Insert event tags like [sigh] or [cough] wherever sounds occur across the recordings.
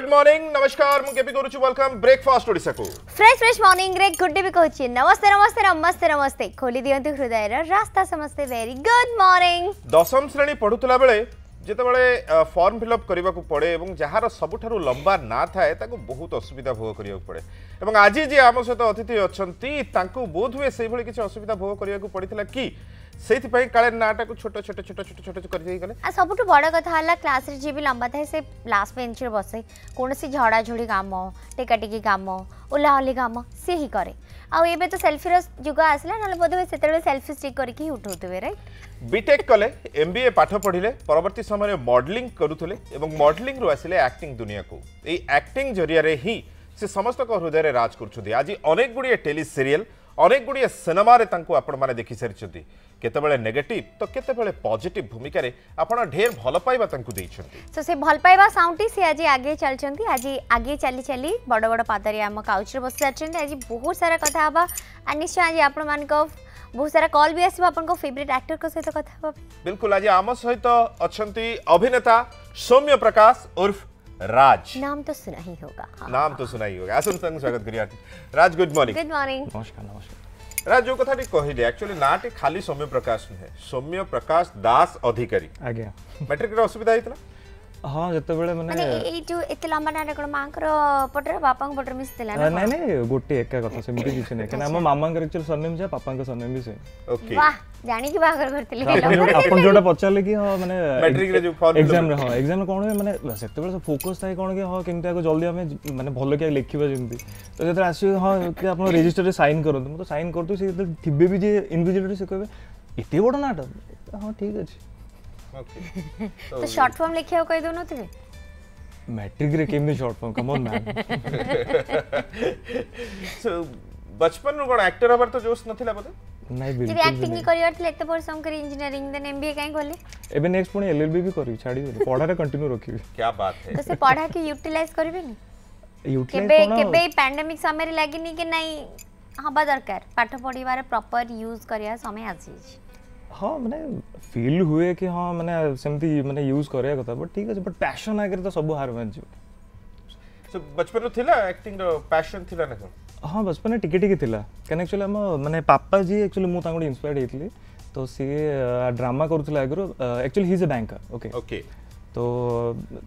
Good morning નમસ્કાર હું KP કરું છું વેલકમ બ્રેકફાસ્ટ ઓડિશા કો ફ્રેશ ફ્રેશ મોર્નિંગ રે ગુડ नमस्ते नमस्ते કહુચી નમસ્તે નમસ્તે નમસ્તે નમસ્તે ખોલી દિયંતુ હૃદયર રાસ્તા સમસ્તે વેરી ગુડ મોર્નિંગ દશમ बेले પઢુતલા બેલે যেতবে ফর্ম ফিল আপ করা পড়ে এবং যার সবুঠার লম্বা না থাকে তাকে বহুত অসুবিধা ভোগ করা পড়ে এবং আজ যে আম সহ অতিথি অনেক তাঁর বোধ হুয়ে किछ असुविधा भोग करिया को पड़ीतला কি ସେଇଥିପାଇଁ କାଳେ ନାଁଟାକୁ ଛୋଟ ଛୋଟ ଛୋଟ ଛୋଟ ଛୋଟ କରି ଦେଇଗଲେ ଆଉ ସବୁଠୁ ବଡ଼ କଥା ହେଲା କ୍ଲାସ୍ରେ ଯିଏ ବି ଲମ୍ବା ଥାଏ ସେ ଲାଷ୍ଟ ବେଞ୍ଚରେ ବସେ କୌଣସି ଝଡ଼ାଝଡ଼ି କାମ ଟେକାଟେକି କାମ ଓଲାଓଲି କାମ ସିଏ ହିଁ କରେ ଆଉ ଏବେ ତ ସେଲ୍ଫିର ଯୁଗ ଆସିଲା ନହେଲେ ବୋଧହୁଏ ସେତେବେଳେ ସେଲ୍ଫି ଷ୍ଟିକ୍ କରିକି ହିଁ ଉଠାଉଥିବେ ରାଇଟ୍ ବିଟେକ୍ କଲେ ଏମ୍ ବି ଏ ପାଠ ପଢ଼ିଲେ ପରବର୍ତ୍ତୀ ସମୟରେ ମଡେଲିଂ କରୁଥିଲେ ଏବଂ ମଡେଲିଂରୁ ଆସିଲେ ଆକ୍ଟିଂ ଦୁନିଆକୁ ଏଇ ଆକ୍ଟିଂ ଜରିଆରେ ହିଁ ସେ ସମସ୍ତଙ୍କ ହୃଦୟରେ ରାଜ କରୁଛନ୍ତି ଆଜି ଅନେକ ଗୁଡ଼ିଏ ଟେଲି ସିରିଏଲ୍ अनेक गुड़े सिनेमारे आपने देखी सारी नेगेटिव तो केत पजिट भूमिकार ढेर भल पाइबा दे भल पाइबा साउंडी सी आज आगे चलते आज आगे चली चली बड़ बड़ पद आम काउच बस सारी आज बहुत सारा कथा आ निश्चय आज आप बहुत सारा कल भी आसो आप फेवरेट आक्टर सहित कथ बिल्कुल आज आम सहित अच्छा अभिनेता सौम्य प्रकाश उर्फ राज नाम तो सुना ही होगा हाँ। नाम तो सुना ही होगा असन संग स्वागत करिया Raj good morning good morning नमस्कार नमस्कार राज जो कथा टी कहिले एक्चुअली ना खाली सौम्य प्रकाश नहीं है सौम्य प्रकाश दास अधिकारी आ गया मैट्रिक रे असुविधा हितला ହଁ ଯେତେବେଳେ ମାନେ ଏଇ ଯୋଉ ଏତେ ଲମ୍ବା ନାଁ କ'ଣ ମାଆଙ୍କର ପଟରେ ବାପାଙ୍କ ପଟରେ ମିଶିଥିଲା ନା ନାଇଁ ନାଇଁ ଗୋଟିଏ ଏକା କଥା ସେମିତି କିଛି ନାହିଁ କାରଣ ଆମ ମାମାଙ୍କର ଆକ୍ଚୁଆଲି ସରନେମ୍ ଯାହା ପାପାଙ୍କ ସରନେମ୍ ବି ସେ ଓକେ ବାହ ଜାଣିକି ବାହାଘର କରିଥିଲେ ଆପଣ ଯୋଉଟା ପଚାରିଲେ କି ହଁ ମାନେ ମ୍ୟାଟ୍ରିକ ରେ ଯୋଉ ଫର୍ମ ଏକ୍ସାମ ରେ ହଁ ଏକ୍ସାମ କ'ଣ ହୁଏ ମାନେ ସେତେବେଳେ ସବୁ ଫୋକସ୍ ଥାଏ କ'ଣ କି ହଁ କେମିତି ଆକୁ ଜଲ୍ଦି ଆମେ ମାନେ ଭଲ କି ଲେଖିବା ଯେମିତି ତ ଯେତେବେଳେ ଆସିବେ ହଁ କି ଆପଣ ରେଜିଷ୍ଟରରେ ସାଇନ କରନ୍ତୁ ମୁଁ ତ ସାଇନ କରିଦେବି ସେ ଯେତେବେଳେ ଥିବେ ବି ଯେ ଇନଭିଜିଲେଟର ସେ କହିବେ ଏତେ ବଡ଼ ନାଁଟା ହଁ ଠିକ୍ ଅଛି ओके तो शॉर्ट फॉर्म लिखे हो कोई दोनों थे मैट्रिक रे केम में short form come on man सो बचपन रो कोन एक्टर हबार तो जोश नथिला बोले नाही बिल्कुल जे एक्टिंग नि करिवार थिले एते सम कर इंजीनियरिंग देन एमबीए काई गले एबे नेक्स्ट पुनी एलएलबी भी करी छाडी देले पढा रे कंटिन्यू रखिबी क्या बात है तो से पढा के यूटिलाइज करबे नि यूटिलाइज केबे केबे पेंडेमिक समय रे लागिनी के नाही हबा दरकार पाठ पढी बारे प्रॉपर यूज करिया समय आसी ହଁ ମାନେ ଫିଲ୍ ହୁଏ କି ହଁ ମାନେ ସେମିତି ମାନେ ୟୁଜ୍ କରିବା କଥା ବଟ୍ ଠିକ୍ ଅଛି ବଟ୍ ପ୍ୟାସନ୍ ଆଗରେ ତ ସବୁ ହାର ମାନିଯିବ ବଚପନରୁ ଥିଲା ଆକ୍ଟିଂର ପ୍ୟାସନ୍ ଥିଲା ନା କ'ଣ ହଁ ବଚପନରେ ଟିକେ ଟିକେ ଥିଲା କାରଣ ଆକ୍ଚୁଆଲି ଆମ ମାନେ ପାପା ଯିଏ ଆକ୍ଚୁଆଲି ମୁଁ ତାଙ୍କଠୁ ଇନ୍ସପାୟାର୍ଡ ହେଇଥିଲି ତ ସିଏ ଡ୍ରାମା କରୁଥିଲା ଆଗରୁ ଆକ୍ଚୁଆଲି ହିଜ୍ ଏ ବ୍ୟାଙ୍କର ଓକେ ଓକେ ତ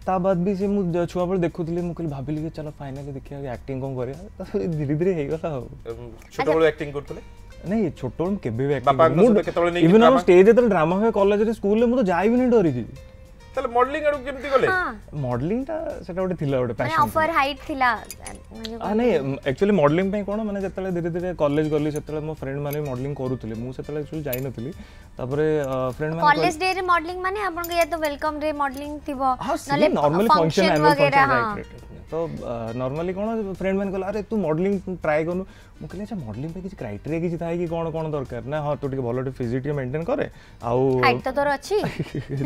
ତା ବାଦ ବି ସେ ମୁଁ ଛୁଆବେଳେ ଦେଖୁଥିଲି ମୁଁ କହିଲି ଭାବିଲି କି ଚାଲ ଫାଇନାଲି ଦେଖିବା ଆକ୍ଟିଂ କ'ଣ କରିବା ଧୀରେ ଧୀରେ ହେଇଗଲା ଆଉ ଛୋଟବେଳେ ଆକ୍ଟିଂ କରୁଥିଲେ ନାଇଁ ଛୋଟ ବେଳେ କେବେ ବି ଇଭିନ୍ ଆମ ଷ୍ଟେଜ୍ ଯେତେବେଳେ ଡ୍ରାମା ହୁଏ କଲେଜରେ ସ୍କୁଲରେ ମୁଁ ତ ଯାଇ ବି ନାହିଁ ଡରିକି ତାହେଲେ ମଡେଲିଂ ଆଡୁ କେମିତି ଗଲେ ମଡେଲିଂଟା ସେଟା ଗୋଟେ ଥିଲା ଗୋଟେ ପ୍ୟାଶନ ଅଫର ହାଇଟ୍ ଥିଲା ମାନେ ଆକ୍ଚୁଆଲି ମଡେଲିଂ ପାଇଁ କ'ଣ ମାନେ ଯେତେବେଳେ ଧୀରେ ଧୀରେ କଲେଜ ଗଲି ସେତେବେଳେ ମୋ ଫ୍ରେଣ୍ଡ ମାନେ ମଡେଲିଂ କରୁଥିଲେ ମୁଁ ସେତେବେଳେ ଆକ୍ଚୁଆଲି ଯାଇନଥିଲି ତାପରେ ଫ୍ରେଣ୍ଡ ମାନେ କଲେଜ ଡେ ରେ ମଡେଲିଂ ମାନେ ଆପଣଙ୍କ ୟା ତ ୱେଲକମ୍ ରେ ମଡେଲିଂ ଥିବ ନଲେ normally function annual function right ତ ନର୍ମାଲି କ'ଣ ଫ୍ରେଣ୍ଡ ମାନେ କହିଲେ ଆରେ ତୁ ମଡେଲିଂ ଟ୍ରାଏ କରୁନୁ ମୁଁ କହିଲି ଆଚ୍ଛା ମଡେଲିଂ ପାଇଁ କିଛି କ୍ରାଇଟେରିଆ କିଛି ଥାଏ କି କ'ଣ କ'ଣ ଦରକାର ନା ହଁ ତୁ ଟିକେ ଭଲ ଟିକେ ଫିଜିକ୍ ଟିକେ ମେଣ୍ଟେନ୍ କରେ ଆଉ ହାଇଟ୍ ତ ତୋର ଅଛି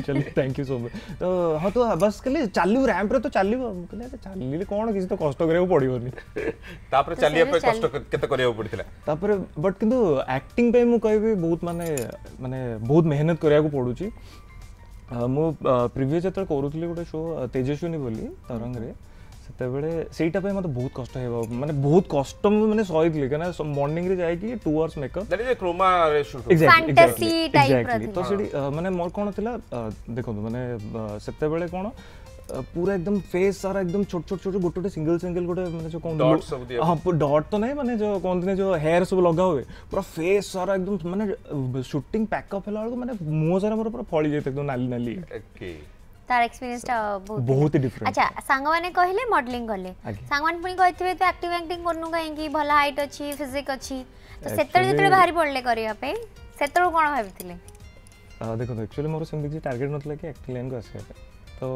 ଚାଲି ଥ୍ୟାଙ୍କ ୟୁ ସୋ ମଚ୍ ତ ହଁ ତୁ ବାସ୍ କହିଲେ ଚାଲିବୁ ରାମ୍ପରେ ତ ଚାଲିବୁ ମୁଁ କହିଲି ଆଚ୍ଛା ଚାଲିଲେ କ'ଣ କିଛି ତ କଷ୍ଟ କରିବାକୁ ପଡ଼ିବନି ତାପରେ ଚାଲିବା ପାଇଁ କଷ୍ଟ କେତେ କରିବାକୁ ପଡ଼ିଥିଲା ତାପରେ ବଟ୍ କିନ୍ତୁ ଆକ୍ଟିଂ ପାଇଁ ମୁଁ କହିବି ବହୁତ ମାନେ ମାନେ ବହୁତ ମେହନତ କରିବାକୁ ପଡ଼ୁଛି ମୁଁ ପ୍ରିଭିୟସ୍ ଯେତେବେଳେ କରୁଥିଲି ଗୋଟେ ଶୋ ତେଜସ୍ୱିନୀ ବୋଲି ତରଙ୍ଗରେ ସେତେବେଳେ ସେଇଟା ପାଇଁ ମୋତେ ବହୁତ କଷ୍ଟ ହେବ ମାନେ ବହୁତ କଷ୍ଟ ମାନେ ସହିଥିଲି କାହିଁକିନା ମର୍ଣ୍ଣିଂରେ ଯାଇକି ଟୁ ଆୱାର୍ସ ମେକଅପ୍ ତ ସେଠି ମାନେ ମୋର କ'ଣ ଥିଲା ଦେଖନ୍ତୁ ମାନେ ସେତେବେଳେ କ'ଣ पूरा एकदम फेस सारा एकदम छोट छोट छोट गोटे गोटे सिंगल सिंगल गोटे मैंने जो कौन डॉट सब तो नहीं माने जो कौन ने जो हेयर सब लगा हुए पूरा फेस सारा एकदम माने शूटिंग पैकअप होला वाला माने सारा मोर पूरा फळी जाय नाली नाली তার এক্সপেরিয়েন্সটা বহুত ডিফরেন্ট আচ্ছা মানে কহিলে মডেলিং কলে মানে পুনি কইতিবে তো অ্যাক্টিভ অ্যাক্টিং করনু গাই কি ভাল হাইট অছি ফিজিক অছি তো সেতলে যেতলে ভারি পড়লে করিয়া পে সেতলে কোন দেখো তো একচুয়ালি মোর সেম বিজি টার্গেট নথিলা কি অ্যাক্টিং লাইন কো তো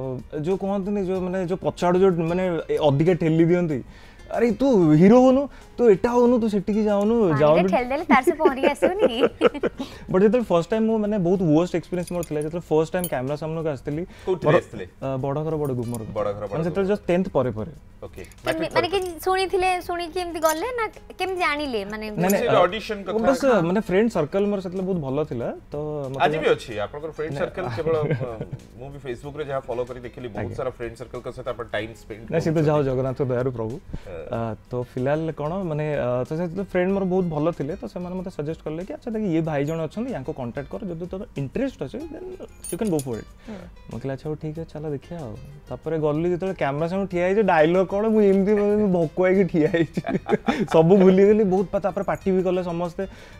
যে কোন कहते যে মানে যে पछाड़ যে মানে अधिक ঠেলি দিওন্তি अरे तू हीरो होनु तू एटा होनु तू की जाउनु जाउनु खेल देले तार से पहुंच गया सुनी बट जेते फर्स्ट टाइम मो माने बहुत वर्स्ट एक्सपीरियंस मोर थले जेते फर्स्ट टाइम कैमरा सामने का आस्तली कोठे घर बड गुमर बड घर बड जेते जस्ट 10th परे परे ओके माने कि सुनी थिले सुनी कि एमति गले ना केम जानिले माने माने ऑडिशन कथा बस माने फ्रेंड सर्कल मोर सेतले बहुत भलो थिला तो मतलब आज भी अछि [laughs] आपन को फ्रेंड सर्कल केवल मो भी फेसबुक रे जहां फॉलो करी देखली बहुत सारा फ्रेंड सर्कल के साथ अपन टाइम स्पेंड ना से जाओ जगन्नाथ दयारु प्रभु हाँ। तो फिलहाल कौन मैंने तो सहित फ्रेंड मोर बहुत भल थे तो मतलब सजेस्ट करले कि अच्छा देख ये भाई जन अच्छा या कंटाक्ट कर जो तर इंटरेस्ट अच्छे then you can go for it मैं कहला अच्छा ठीक है चल देखिए तापर गलि जो कैमेरा सामने ठिया है डायलग कौन मुझे एम भकुआई ठिया है सब गली बहुत पार्टी भी कले समे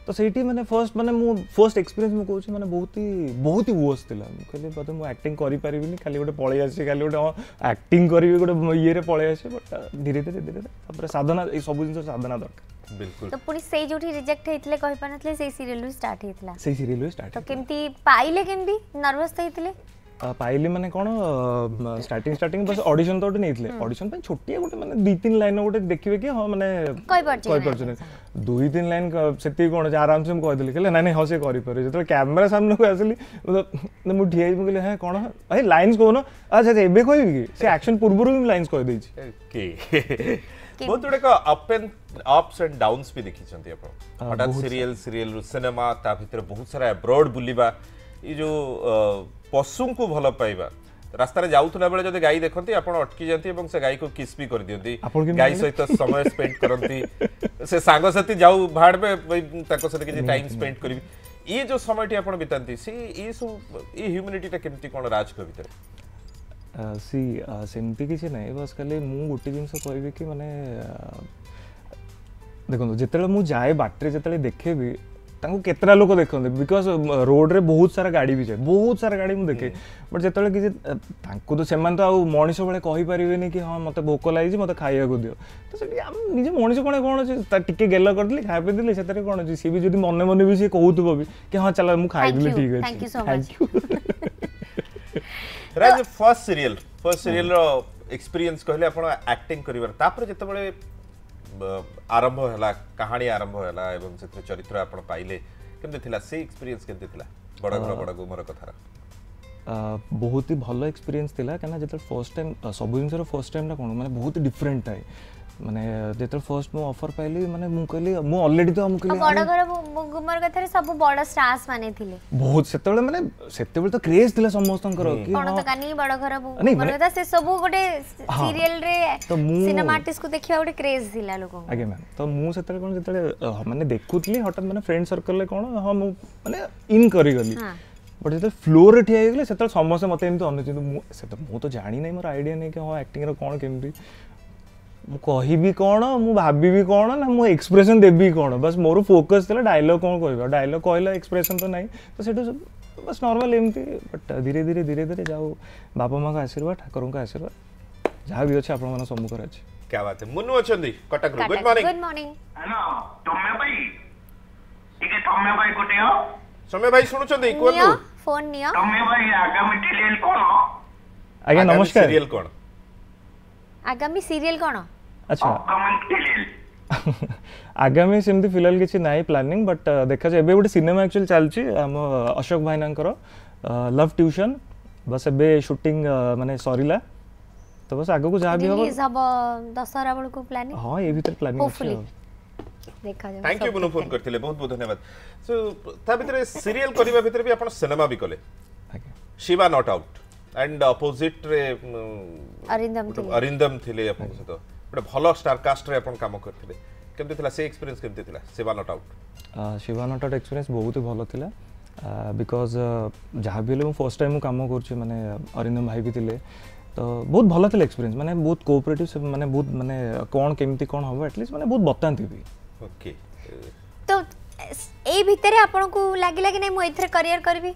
तो सही मैंने फर्स्ट मैंने फर्स्ट एक्सपीरियंस मुझे कहूँ मैंने बहुत ही बहुत ही वर्स थी कहली बोलते मुझे आक्ट करें खाली गोटे पलि आसे खाली गोटे आक्ट करी गोटे ईरे पलि आसे बट धीरे धीरे धीरे ତାପରେ साधना ଏଇ ସବୁ ଜିନିଷ ସାଧନା ଦରକାର बिल्कुल तो पुनी से जोठी रिजेक्ट हेतले कहि पनतले से सीरियल भी स्टार्ट हेतला से सीरियल भी स्टार्ट तो केमती पाइले केमती नर्वस थैतले पाइले माने कोन स्टार्टिंग स्टार्टिंग बस ऑडिशन तो नेतले ऑडिशन पे छोटिया गोटे माने दुई तीन लाइन गोटे देखिबे कि हां माने कहि परछ कहि परछ दुई तीन लाइन सेती कोन आराम से कहि देले कहले नै नै हां से करि परे जतले कैमरा सामने को आसली मतलब मु ढियाई मु कहले हां कोन ए लाइंस कोन अच्छा एबे कहि से एक्शन पूर्व भी लाइंस कहि देछि ओके बहुत गुड़ाक up and ups and downs भी देखी हटात सीरीयल सीरीयल सिनेमा बहुत सारा एब्रड बुलवा यो पशु को भल पाइबा रास्ता जाऊला बेले जब गाई देखते आप अटकी जाती से गाई को किस भी कर दिखती गाई सहित तो समय स्पेड करती सांगसाथी जाऊ बाहर सहित किसी टाइम स्पेड करी ये जो समय टी आप बीता ह्यूमिनिटी कमी कौन राज ସି ସେମିତି କିଛି ନାହିଁ ବାସ୍ ଖାଲି ମୁଁ ଗୋଟେ ଜିନିଷ କହିବି କି ମାନେ ଦେଖନ୍ତୁ ଯେତେବେଳେ ମୁଁ ଯାଏ ବାଟରେ ଯେତେବେଳେ ଦେଖେବି ତାଙ୍କୁ କେତେଟା ଲୋକ ଦେଖନ୍ତି ବିକଜ ରୋଡ଼ରେ ବହୁତ ସାରା ଗାଡ଼ି ବି ଯାଏ ବହୁତ ସାରା ଗାଡ଼ି ମୁଁ ଦେଖେ ବଟ୍ ଯେତେବେଳେ କିଛି ତାଙ୍କୁ ତ ସେମାନେ ତ ଆଉ ମଣିଷ ଭଳିଆ କହିପାରିବେନି କି ହଁ ମୋତେ ଭୋକ ଲାଗିଛି ମୋତେ ଖାଇବାକୁ ଦିଅ ତ ସେଠି ଆମେ ନିଜେ ମଣିଷ କ'ଣ କ'ଣ ଅଛି ତା ଟିକେ ଗେଲ କରିଦେଲି ଖାଇବା ପିଇ ଦେଲି ସେଥିରେ କ'ଣ ଅଛି ସିଏ ବି ଯଦି ମନେ ମନେ ବି ସିଏ କହୁଥିବ ବି କି ହଁ ଚାଲ ମୁଁ ଖାଇଦେଲି ଠିକ୍ ଅଛି thank you Raj first serial first ସିରିଏଲର ଏକ୍ସପିରିଏନ୍ସ କହିଲେ ଆପଣ ଆକ୍ଟିଂ କରିବାର ତାପରେ ଯେତେବେଳେ ଆରମ୍ଭ ହେଲା କାହାଣୀ ଆରମ୍ଭ ହେଲା ଏବଂ ସେଥିରେ ଚରିତ୍ର ଆପଣ ପାଇଲେ କେମିତି ଥିଲା ସେ ଏକ୍ସପିରିଏନ୍ସ କେମିତି ଥିଲା ବଡ଼ ଘର ବଡ଼ ଗୁମର କଥାର ବହୁତ ହି ଭଲ ଏକ୍ସପିରିଏନ୍ସ ଥିଲା କାହିଁକିନା ଯେତେବେଳେ ଫର୍ଷ୍ଟ ଟାଇମ୍ ସବୁ ଜିନିଷର ଫର୍ଷ୍ଟ ଟାଇମ୍ଟା କ'ଣ ମାନେ ବହୁତ ଡିଫରେଣ୍ଟ ଥାଏ ମାନେ ଯେତେବେଳେ ଫର୍ଷ୍ଟ ମୁଁ ଅଫର୍ ପାଇଲି ମାନେ ମୁଁ କହିଲି ମୁଁ ଅଲରେଡି ତ ମୁଁ କହିଲି ବଡ଼ ଘର ଗୁମର କଥାରେ ସବୁ ବଡ଼ ଷ୍ଟାର୍ସ ମାନେ ଥିଲେ ବହୁତ ସେତେବେଳେ ମାନେ ସେତେବେଳେ ତ କ୍ରେଜ୍ ଥିଲା ସମସ୍ତଙ୍କର କି କ'ଣ ତ କାନି ବଡ଼ ଘର ଗୁମର କଥା ସେ ସବୁ ଗୋଟେ ସିରିଏଲ ରେ ସିନେମା ଆର୍ଟିଷ୍ଟ କୁ ଦେଖିବା ଗୋଟେ କ୍ରେଜ୍ ଥିଲା ଲୋକଙ୍କୁ ଆଜ୍ଞା ମ୍ୟାମ୍ ତ ମୁଁ ସେତେବେଳେ କ'ଣ ଯେତେବେଳେ ମାନେ ଦେଖୁଥିଲି ହଠାତ୍ ମାନେ ଫ୍ରେଣ୍ଡ ସର୍କଲ୍ ରେ କ'ଣ ହଁ ମୁଁ ମାନେ ଇନ୍ କରିଗଲି ବଟ୍ ଯେତେବେଳେ ଫ୍ଲୋରରେ ଠିଆ ହେଇଗଲେ ସେତେବେଳେ ସମସ୍ତେ ମୋତେ ଏମିତି ଅନୁଛନ୍ତି ମୁଁ ସେତେବେଳେ ମୁଁ ତ ଜାଣିନାହିଁ ମୋର ଆଇଡ଼ିଆ ନାହିଁ କି ହଁ ଆକ୍ଟିଂର କ'ଣ କେମିତି कह कौन मुझी कौन ना मुझे एक्सप्रेसन देवि कौन बस मोर फोकस डायलग कौन कह डायलग कहला एक्सप्रेसन तो ना तो बस नर्माल एमती बट धीरे धीरे धीरे धीरे जाओ बापा माँ का आशीर्वाद ठाकुर का आशीर्वाद जहाँ भी अच्छे आपमुखर अच्छे क्या बात है मुन्नू अच्छा Cuttack good good morning hello तुम भाई ठीक है तुम भाई कोटे हो भाई सुनो चंदे कोनो फोन निया तुम भाई आगे में डिटेल कोनो आगे नमस्कार सीरियल कोनो আগামী সিরিয়াল কোন আচ্ছা [laughs] আগামী সেমতি ফিলহাল কিছু নাই প্ল্যানিং বট দেখা যায় এবে গোটে সিনেমা একচুয়ালি চালছি আম অশোক ভাইনাঙ্কর লভ টিউশন বাস এবে শুটিং মানে সরিলা তো বাস আগুকু যাহা বি হবে হব দশহরা বেলকু প্ল্যানিং হ্যাঁ এই ভিতর প্ল্যানিং হোপফুলি দেখা যাবে থ্যাংক ইউ বুনু ফোন করতিলে বহুত বহুত ধন্যবাদ সো তা ভিতরে সিরিয়াল করিবা ভিতরে বি আপন সিনেমা বি কলে শিবা নট আউট ଆଣ୍ଡ ଅପୋଜିଟ୍ରେ ଅରିନ୍ଦମ ଥିଲେ ଆପଣଙ୍କ ସହିତ ଗୋଟେ ଭଲ ଷ୍ଟାରକାଷ୍ଟରେ ଆପଣ କାମ କରିଥିଲେ କେମିତି ଥିଲା ସେ ଏକ୍ସପିରିଏନ୍ସ କେମିତି ଥିଲା Shiva not out Shiva not out experience ବହୁତ ଭଲ ଥିଲା ବିକଜ୍ ଯାହା ବି ହେଲେ ମୁଁ ଫର୍ଷ୍ଟ ଟାଇମ୍ ମୁଁ କାମ କରୁଛି ମାନେ ଅରିନ୍ଦମ ଭାଇ ବି ଥିଲେ ତ ବହୁତ ଭଲ ଥିଲା ଏକ୍ସପିରିଏନ୍ସ ମାନେ ବହୁତ କୋଅପରେଟିଭ୍ ମାନେ ବହୁତ ମାନେ କ'ଣ କେମିତି କ'ଣ ହେବ ଆଟଲିଷ୍ଟ ମାନେ ବହୁତ ବତାନ୍ତି ବି ଓକେ ତ ଏଇ ଭିତରେ ଆପଣଙ୍କୁ ଲାଗିଲା କି ନାହିଁ ମୁଁ ଏଥିରେ କରିୟର କରିବି